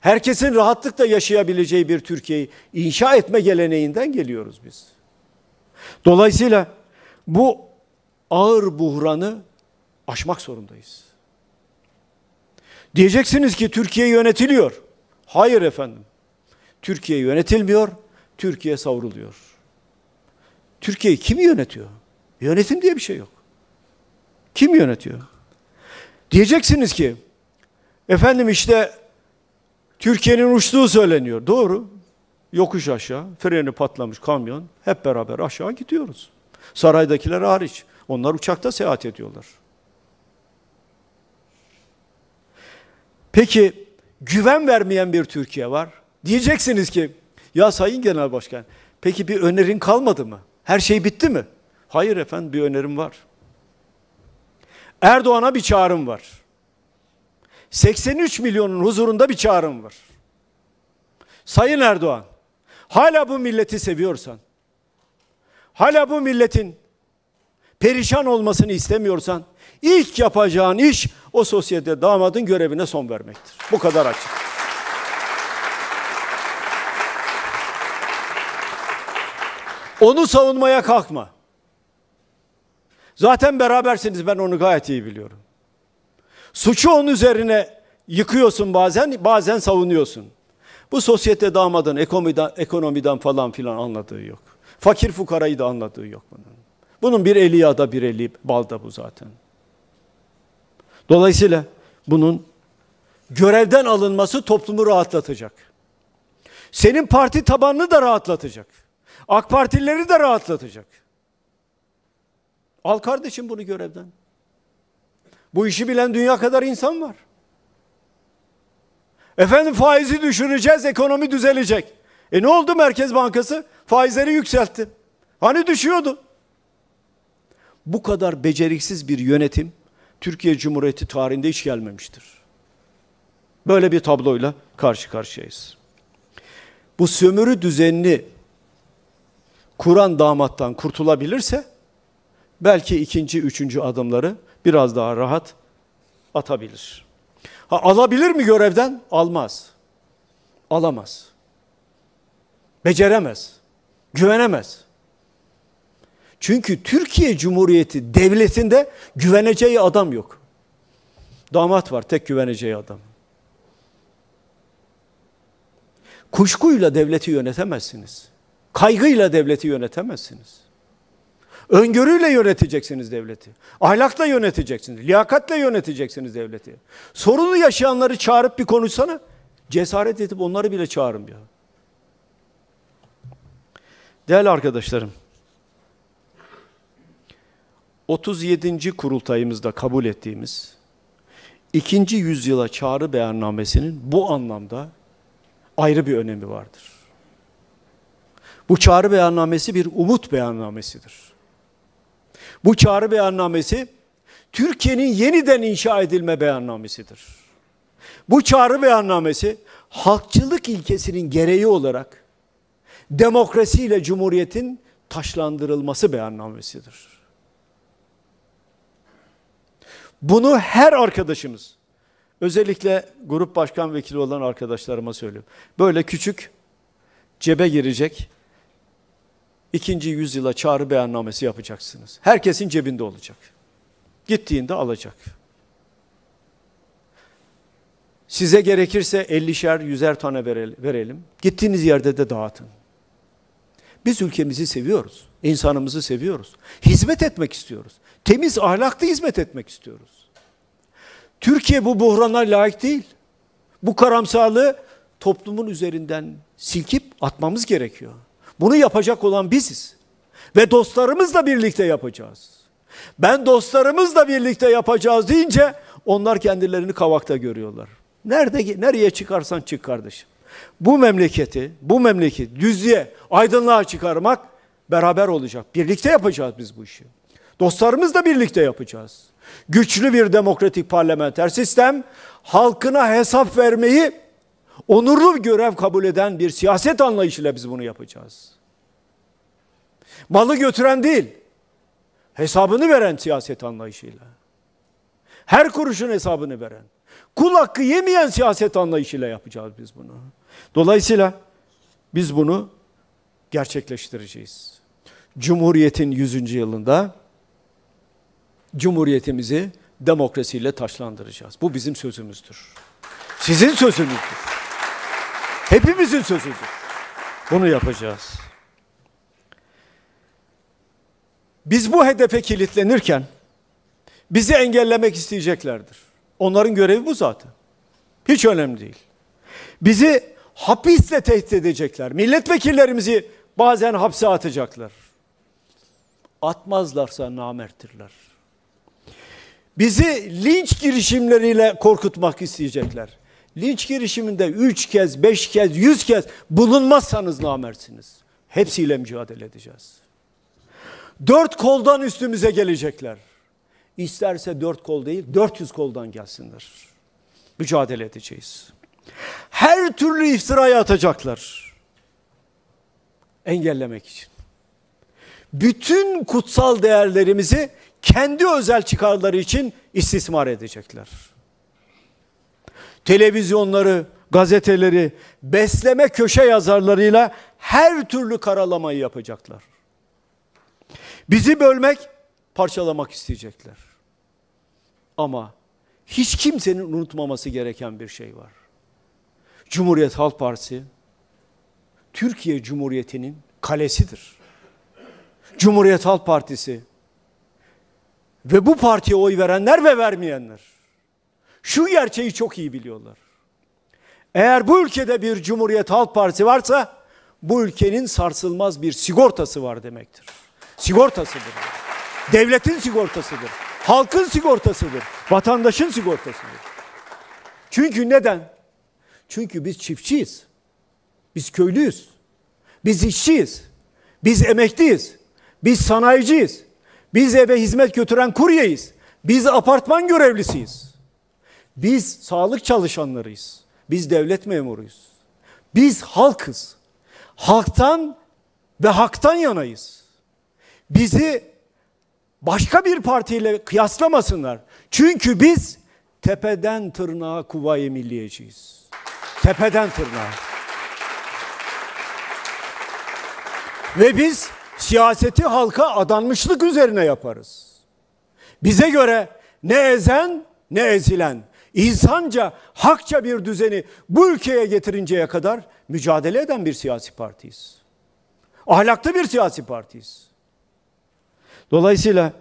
herkesin rahatlıkla yaşayabileceği bir Türkiye'yi inşa etme geleneğinden geliyoruz biz. Dolayısıyla bu ağır buhranı aşmak zorundayız. Diyeceksiniz ki Türkiye yönetiliyor. Hayır efendim. Türkiye yönetilmiyor, Türkiye savruluyor. Türkiye'yi kim yönetiyor? Yönetim diye bir şey yok. Kim yönetiyor? Diyeceksiniz ki efendim işte Türkiye'nin uçtuğu söyleniyor. Doğru. Yokuş aşağı, freni patlamış kamyon. Hep beraber aşağı gidiyoruz. Saraydakiler hariç. Onlar uçakta seyahat ediyorlar. Peki güven vermeyen bir Türkiye var. Diyeceksiniz ki ya Sayın Genel Başkan peki bir önerin kalmadı mı? Her şey bitti mi? Hayır efendim bir önerim var. Erdoğan'a bir çağrım var. 83 milyonun huzurunda bir çağrım var. Sayın Erdoğan, hala bu milleti seviyorsan, hala bu milletin perişan olmasını istemiyorsan, ilk yapacağın iş o sosyete damadın görevine son vermektir. Bu kadar açık. Onu savunmaya kalkma. Zaten berabersiniz ben onu gayet iyi biliyorum. Suçu onun üzerine yıkıyorsun bazen, bazen savunuyorsun. Bu sosyete damadın ekonomiden, ekonomiden falan filan anladığı yok. Fakir fukarayı da anladığı yok bunun. Bunun bir eli yağda bir eli balda bu zaten. Dolayısıyla bunun görevden alınması toplumu rahatlatacak. Senin parti tabanını da rahatlatacak. AK Partilileri de rahatlatacak. Al kardeşim bunu görevden. Bu işi bilen dünya kadar insan var. Efendim faizi düşüreceğiz, ekonomi düzelecek. E ne oldu Merkez Bankası? Faizleri yükseltti. Hani düşüyordu? Bu kadar beceriksiz bir yönetim Türkiye Cumhuriyeti tarihinde hiç gelmemiştir. Böyle bir tabloyla karşı karşıyayız. Bu sömürü düzenini Kur'an damattan kurtulabilirse belki ikinci, üçüncü adımları biraz daha rahat atabilir. Ha, alabilir mi görevden? Almaz. Alamaz. Beceremez. Güvenemez. Çünkü Türkiye Cumhuriyeti devletinde güveneceği adam yok. Damat var tek güveneceği adam. Kuşkuyla devleti yönetemezsiniz. Kaygıyla devleti yönetemezsiniz. Öngörüyle yöneteceksiniz devleti. Ahlakla yöneteceksiniz. Liyakatle yöneteceksiniz devleti. Sorunu yaşayanları çağırıp bir konuşsana. Cesaret edip onları bile çağırın ya. Değerli arkadaşlarım, 37. kurultayımızda kabul ettiğimiz ikinci yüzyıla çağrı beyannamesinin bu anlamda ayrı bir önemi vardır. Bu çağrı beyannamesi bir umut beyannamesidir. Bu çağrı beyannamesi Türkiye'nin yeniden inşa edilme beyannamesidir. Bu çağrı beyannamesi halkçılık ilkesinin gereği olarak demokrasiyle cumhuriyetin taşlandırılması beyannamesidir. Bunu her arkadaşımız, özellikle grup başkan vekili olan arkadaşlarıma söylüyorum. Böyle küçük cebe girecek ikinci yüzyıla çağrı beyannamesi yapacaksınız. Herkesin cebinde olacak. Gittiğinde alacak. Size gerekirse 50'şer, 100'er tane verelim. Gittiğiniz yerde de dağıtın. Biz ülkemizi seviyoruz. insanımızı seviyoruz. Hizmet etmek istiyoruz. Temiz ahlaklı hizmet etmek istiyoruz. Türkiye bu buhrana layık değil. Bu karamsarlığı toplumun üzerinden silkip atmamız gerekiyor. Bunu yapacak olan biziz. Ve dostlarımızla birlikte yapacağız. Ben dostlarımızla birlikte yapacağız deyince onlar kendilerini kavakta görüyorlar. Nerede nereye çıkarsan çık kardeşim. Bu memleketi, bu memleket düzlüğe, aydınlığa çıkarmak beraber olacak. Birlikte yapacağız biz bu işi. Dostlarımızla birlikte yapacağız. Güçlü bir demokratik parlamenter sistem halkına hesap vermeyi onurlu bir görev kabul eden bir siyaset anlayışıyla biz bunu yapacağız. Malı götüren değil, hesabını veren siyaset anlayışıyla. Her kuruşun hesabını veren, kul hakkı yemeyen siyaset anlayışıyla yapacağız biz bunu. Dolayısıyla biz bunu gerçekleştireceğiz. Cumhuriyetin 100. yılında Cumhuriyetimizi demokrasiyle taşlandıracağız. Bu bizim sözümüzdür. Sizin sözünüzdür. Hepimizin sözüdür. Bunu yapacağız. Biz bu hedefe kilitlenirken bizi engellemek isteyeceklerdir. Onların görevi bu zaten. Hiç önemli değil. Bizi hapisle tehdit edecekler. Milletvekillerimizi bazen hapse atacaklar. Atmazlarsa namerttirler. Bizi linç girişimleriyle korkutmak isteyecekler linç girişiminde üç kez, beş kez, yüz kez bulunmazsanız namersiniz. Hepsiyle mücadele edeceğiz. Dört koldan üstümüze gelecekler. İsterse dört kol değil, dört yüz koldan gelsinler. Mücadele edeceğiz. Her türlü iftiraya atacaklar. Engellemek için. Bütün kutsal değerlerimizi kendi özel çıkarları için istismar edecekler televizyonları, gazeteleri, besleme köşe yazarlarıyla her türlü karalamayı yapacaklar. Bizi bölmek, parçalamak isteyecekler. Ama hiç kimsenin unutmaması gereken bir şey var. Cumhuriyet Halk Partisi, Türkiye Cumhuriyeti'nin kalesidir. Cumhuriyet Halk Partisi ve bu partiye oy verenler ve vermeyenler şu gerçeği çok iyi biliyorlar. Eğer bu ülkede bir Cumhuriyet Halk Partisi varsa bu ülkenin sarsılmaz bir sigortası var demektir. Sigortasıdır. Devletin sigortasıdır. Halkın sigortasıdır. Vatandaşın sigortasıdır. Çünkü neden? Çünkü biz çiftçiyiz. Biz köylüyüz. Biz işçiyiz. Biz emekliyiz. Biz sanayiciyiz. Biz eve hizmet götüren kuryeyiz. Biz apartman görevlisiyiz. Biz sağlık çalışanlarıyız. Biz devlet memuruyuz. Biz halkız. Halktan ve haktan yanayız. Bizi başka bir partiyle kıyaslamasınlar. Çünkü biz tepeden tırnağa kuvayı milliyeciyiz. Tepeden tırnağa. Ve biz siyaseti halka adanmışlık üzerine yaparız. Bize göre ne ezen ne ezilen, insanca, hakça bir düzeni bu ülkeye getirinceye kadar mücadele eden bir siyasi partiyiz. Ahlaklı bir siyasi partiyiz. Dolayısıyla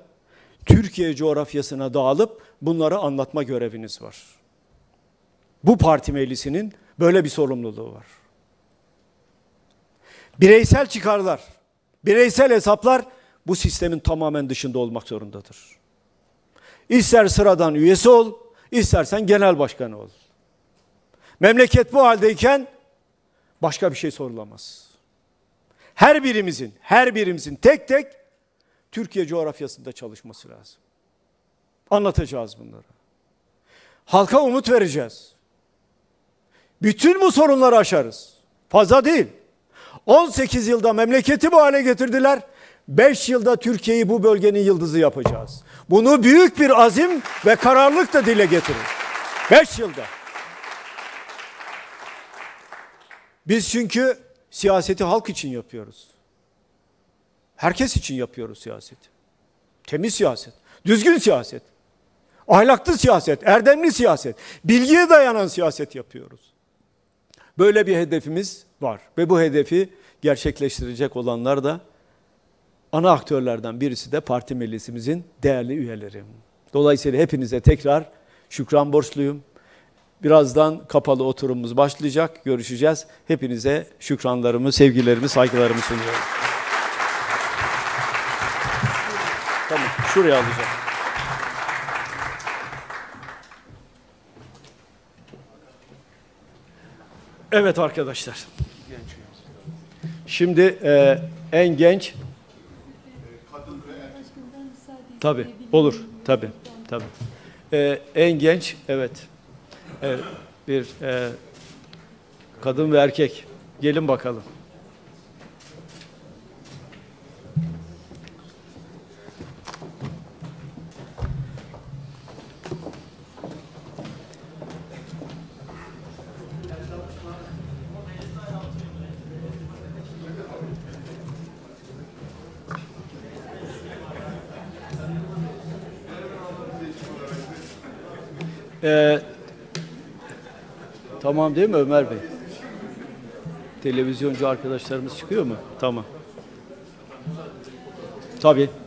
Türkiye coğrafyasına dağılıp bunları anlatma göreviniz var. Bu parti meclisinin böyle bir sorumluluğu var. Bireysel çıkarlar, bireysel hesaplar bu sistemin tamamen dışında olmak zorundadır. İster sıradan üyesi ol, İstersen genel başkanı ol. Memleket bu haldeyken başka bir şey sorulamaz. Her birimizin, her birimizin tek tek Türkiye coğrafyasında çalışması lazım. Anlatacağız bunları. Halka umut vereceğiz. Bütün bu sorunları aşarız. Fazla değil. 18 yılda memleketi bu hale getirdiler. 5 yılda Türkiye'yi bu bölgenin yıldızı yapacağız. Bunu büyük bir azim ve kararlılıkla dile getirin. 5 yılda. Biz çünkü siyaseti halk için yapıyoruz. Herkes için yapıyoruz siyaseti. Temiz siyaset, düzgün siyaset, ahlaklı siyaset, erdemli siyaset, bilgiye dayanan siyaset yapıyoruz. Böyle bir hedefimiz var ve bu hedefi gerçekleştirecek olanlar da ana aktörlerden birisi de parti meclisimizin değerli üyelerim. Dolayısıyla hepinize tekrar şükran borçluyum. Birazdan kapalı oturumumuz başlayacak, görüşeceğiz. Hepinize şükranlarımı, sevgilerimi, saygılarımı sunuyorum. Tamam, şuraya alacağım. Evet arkadaşlar. Şimdi e, en genç Tabi olur. Tabi tabi. Ee, en genç evet. evet bir e, kadın ve erkek. Gelin bakalım. Ee, tamam değil mi Ömer Bey? Televizyoncu arkadaşlarımız çıkıyor mu? Tamam. Tabii.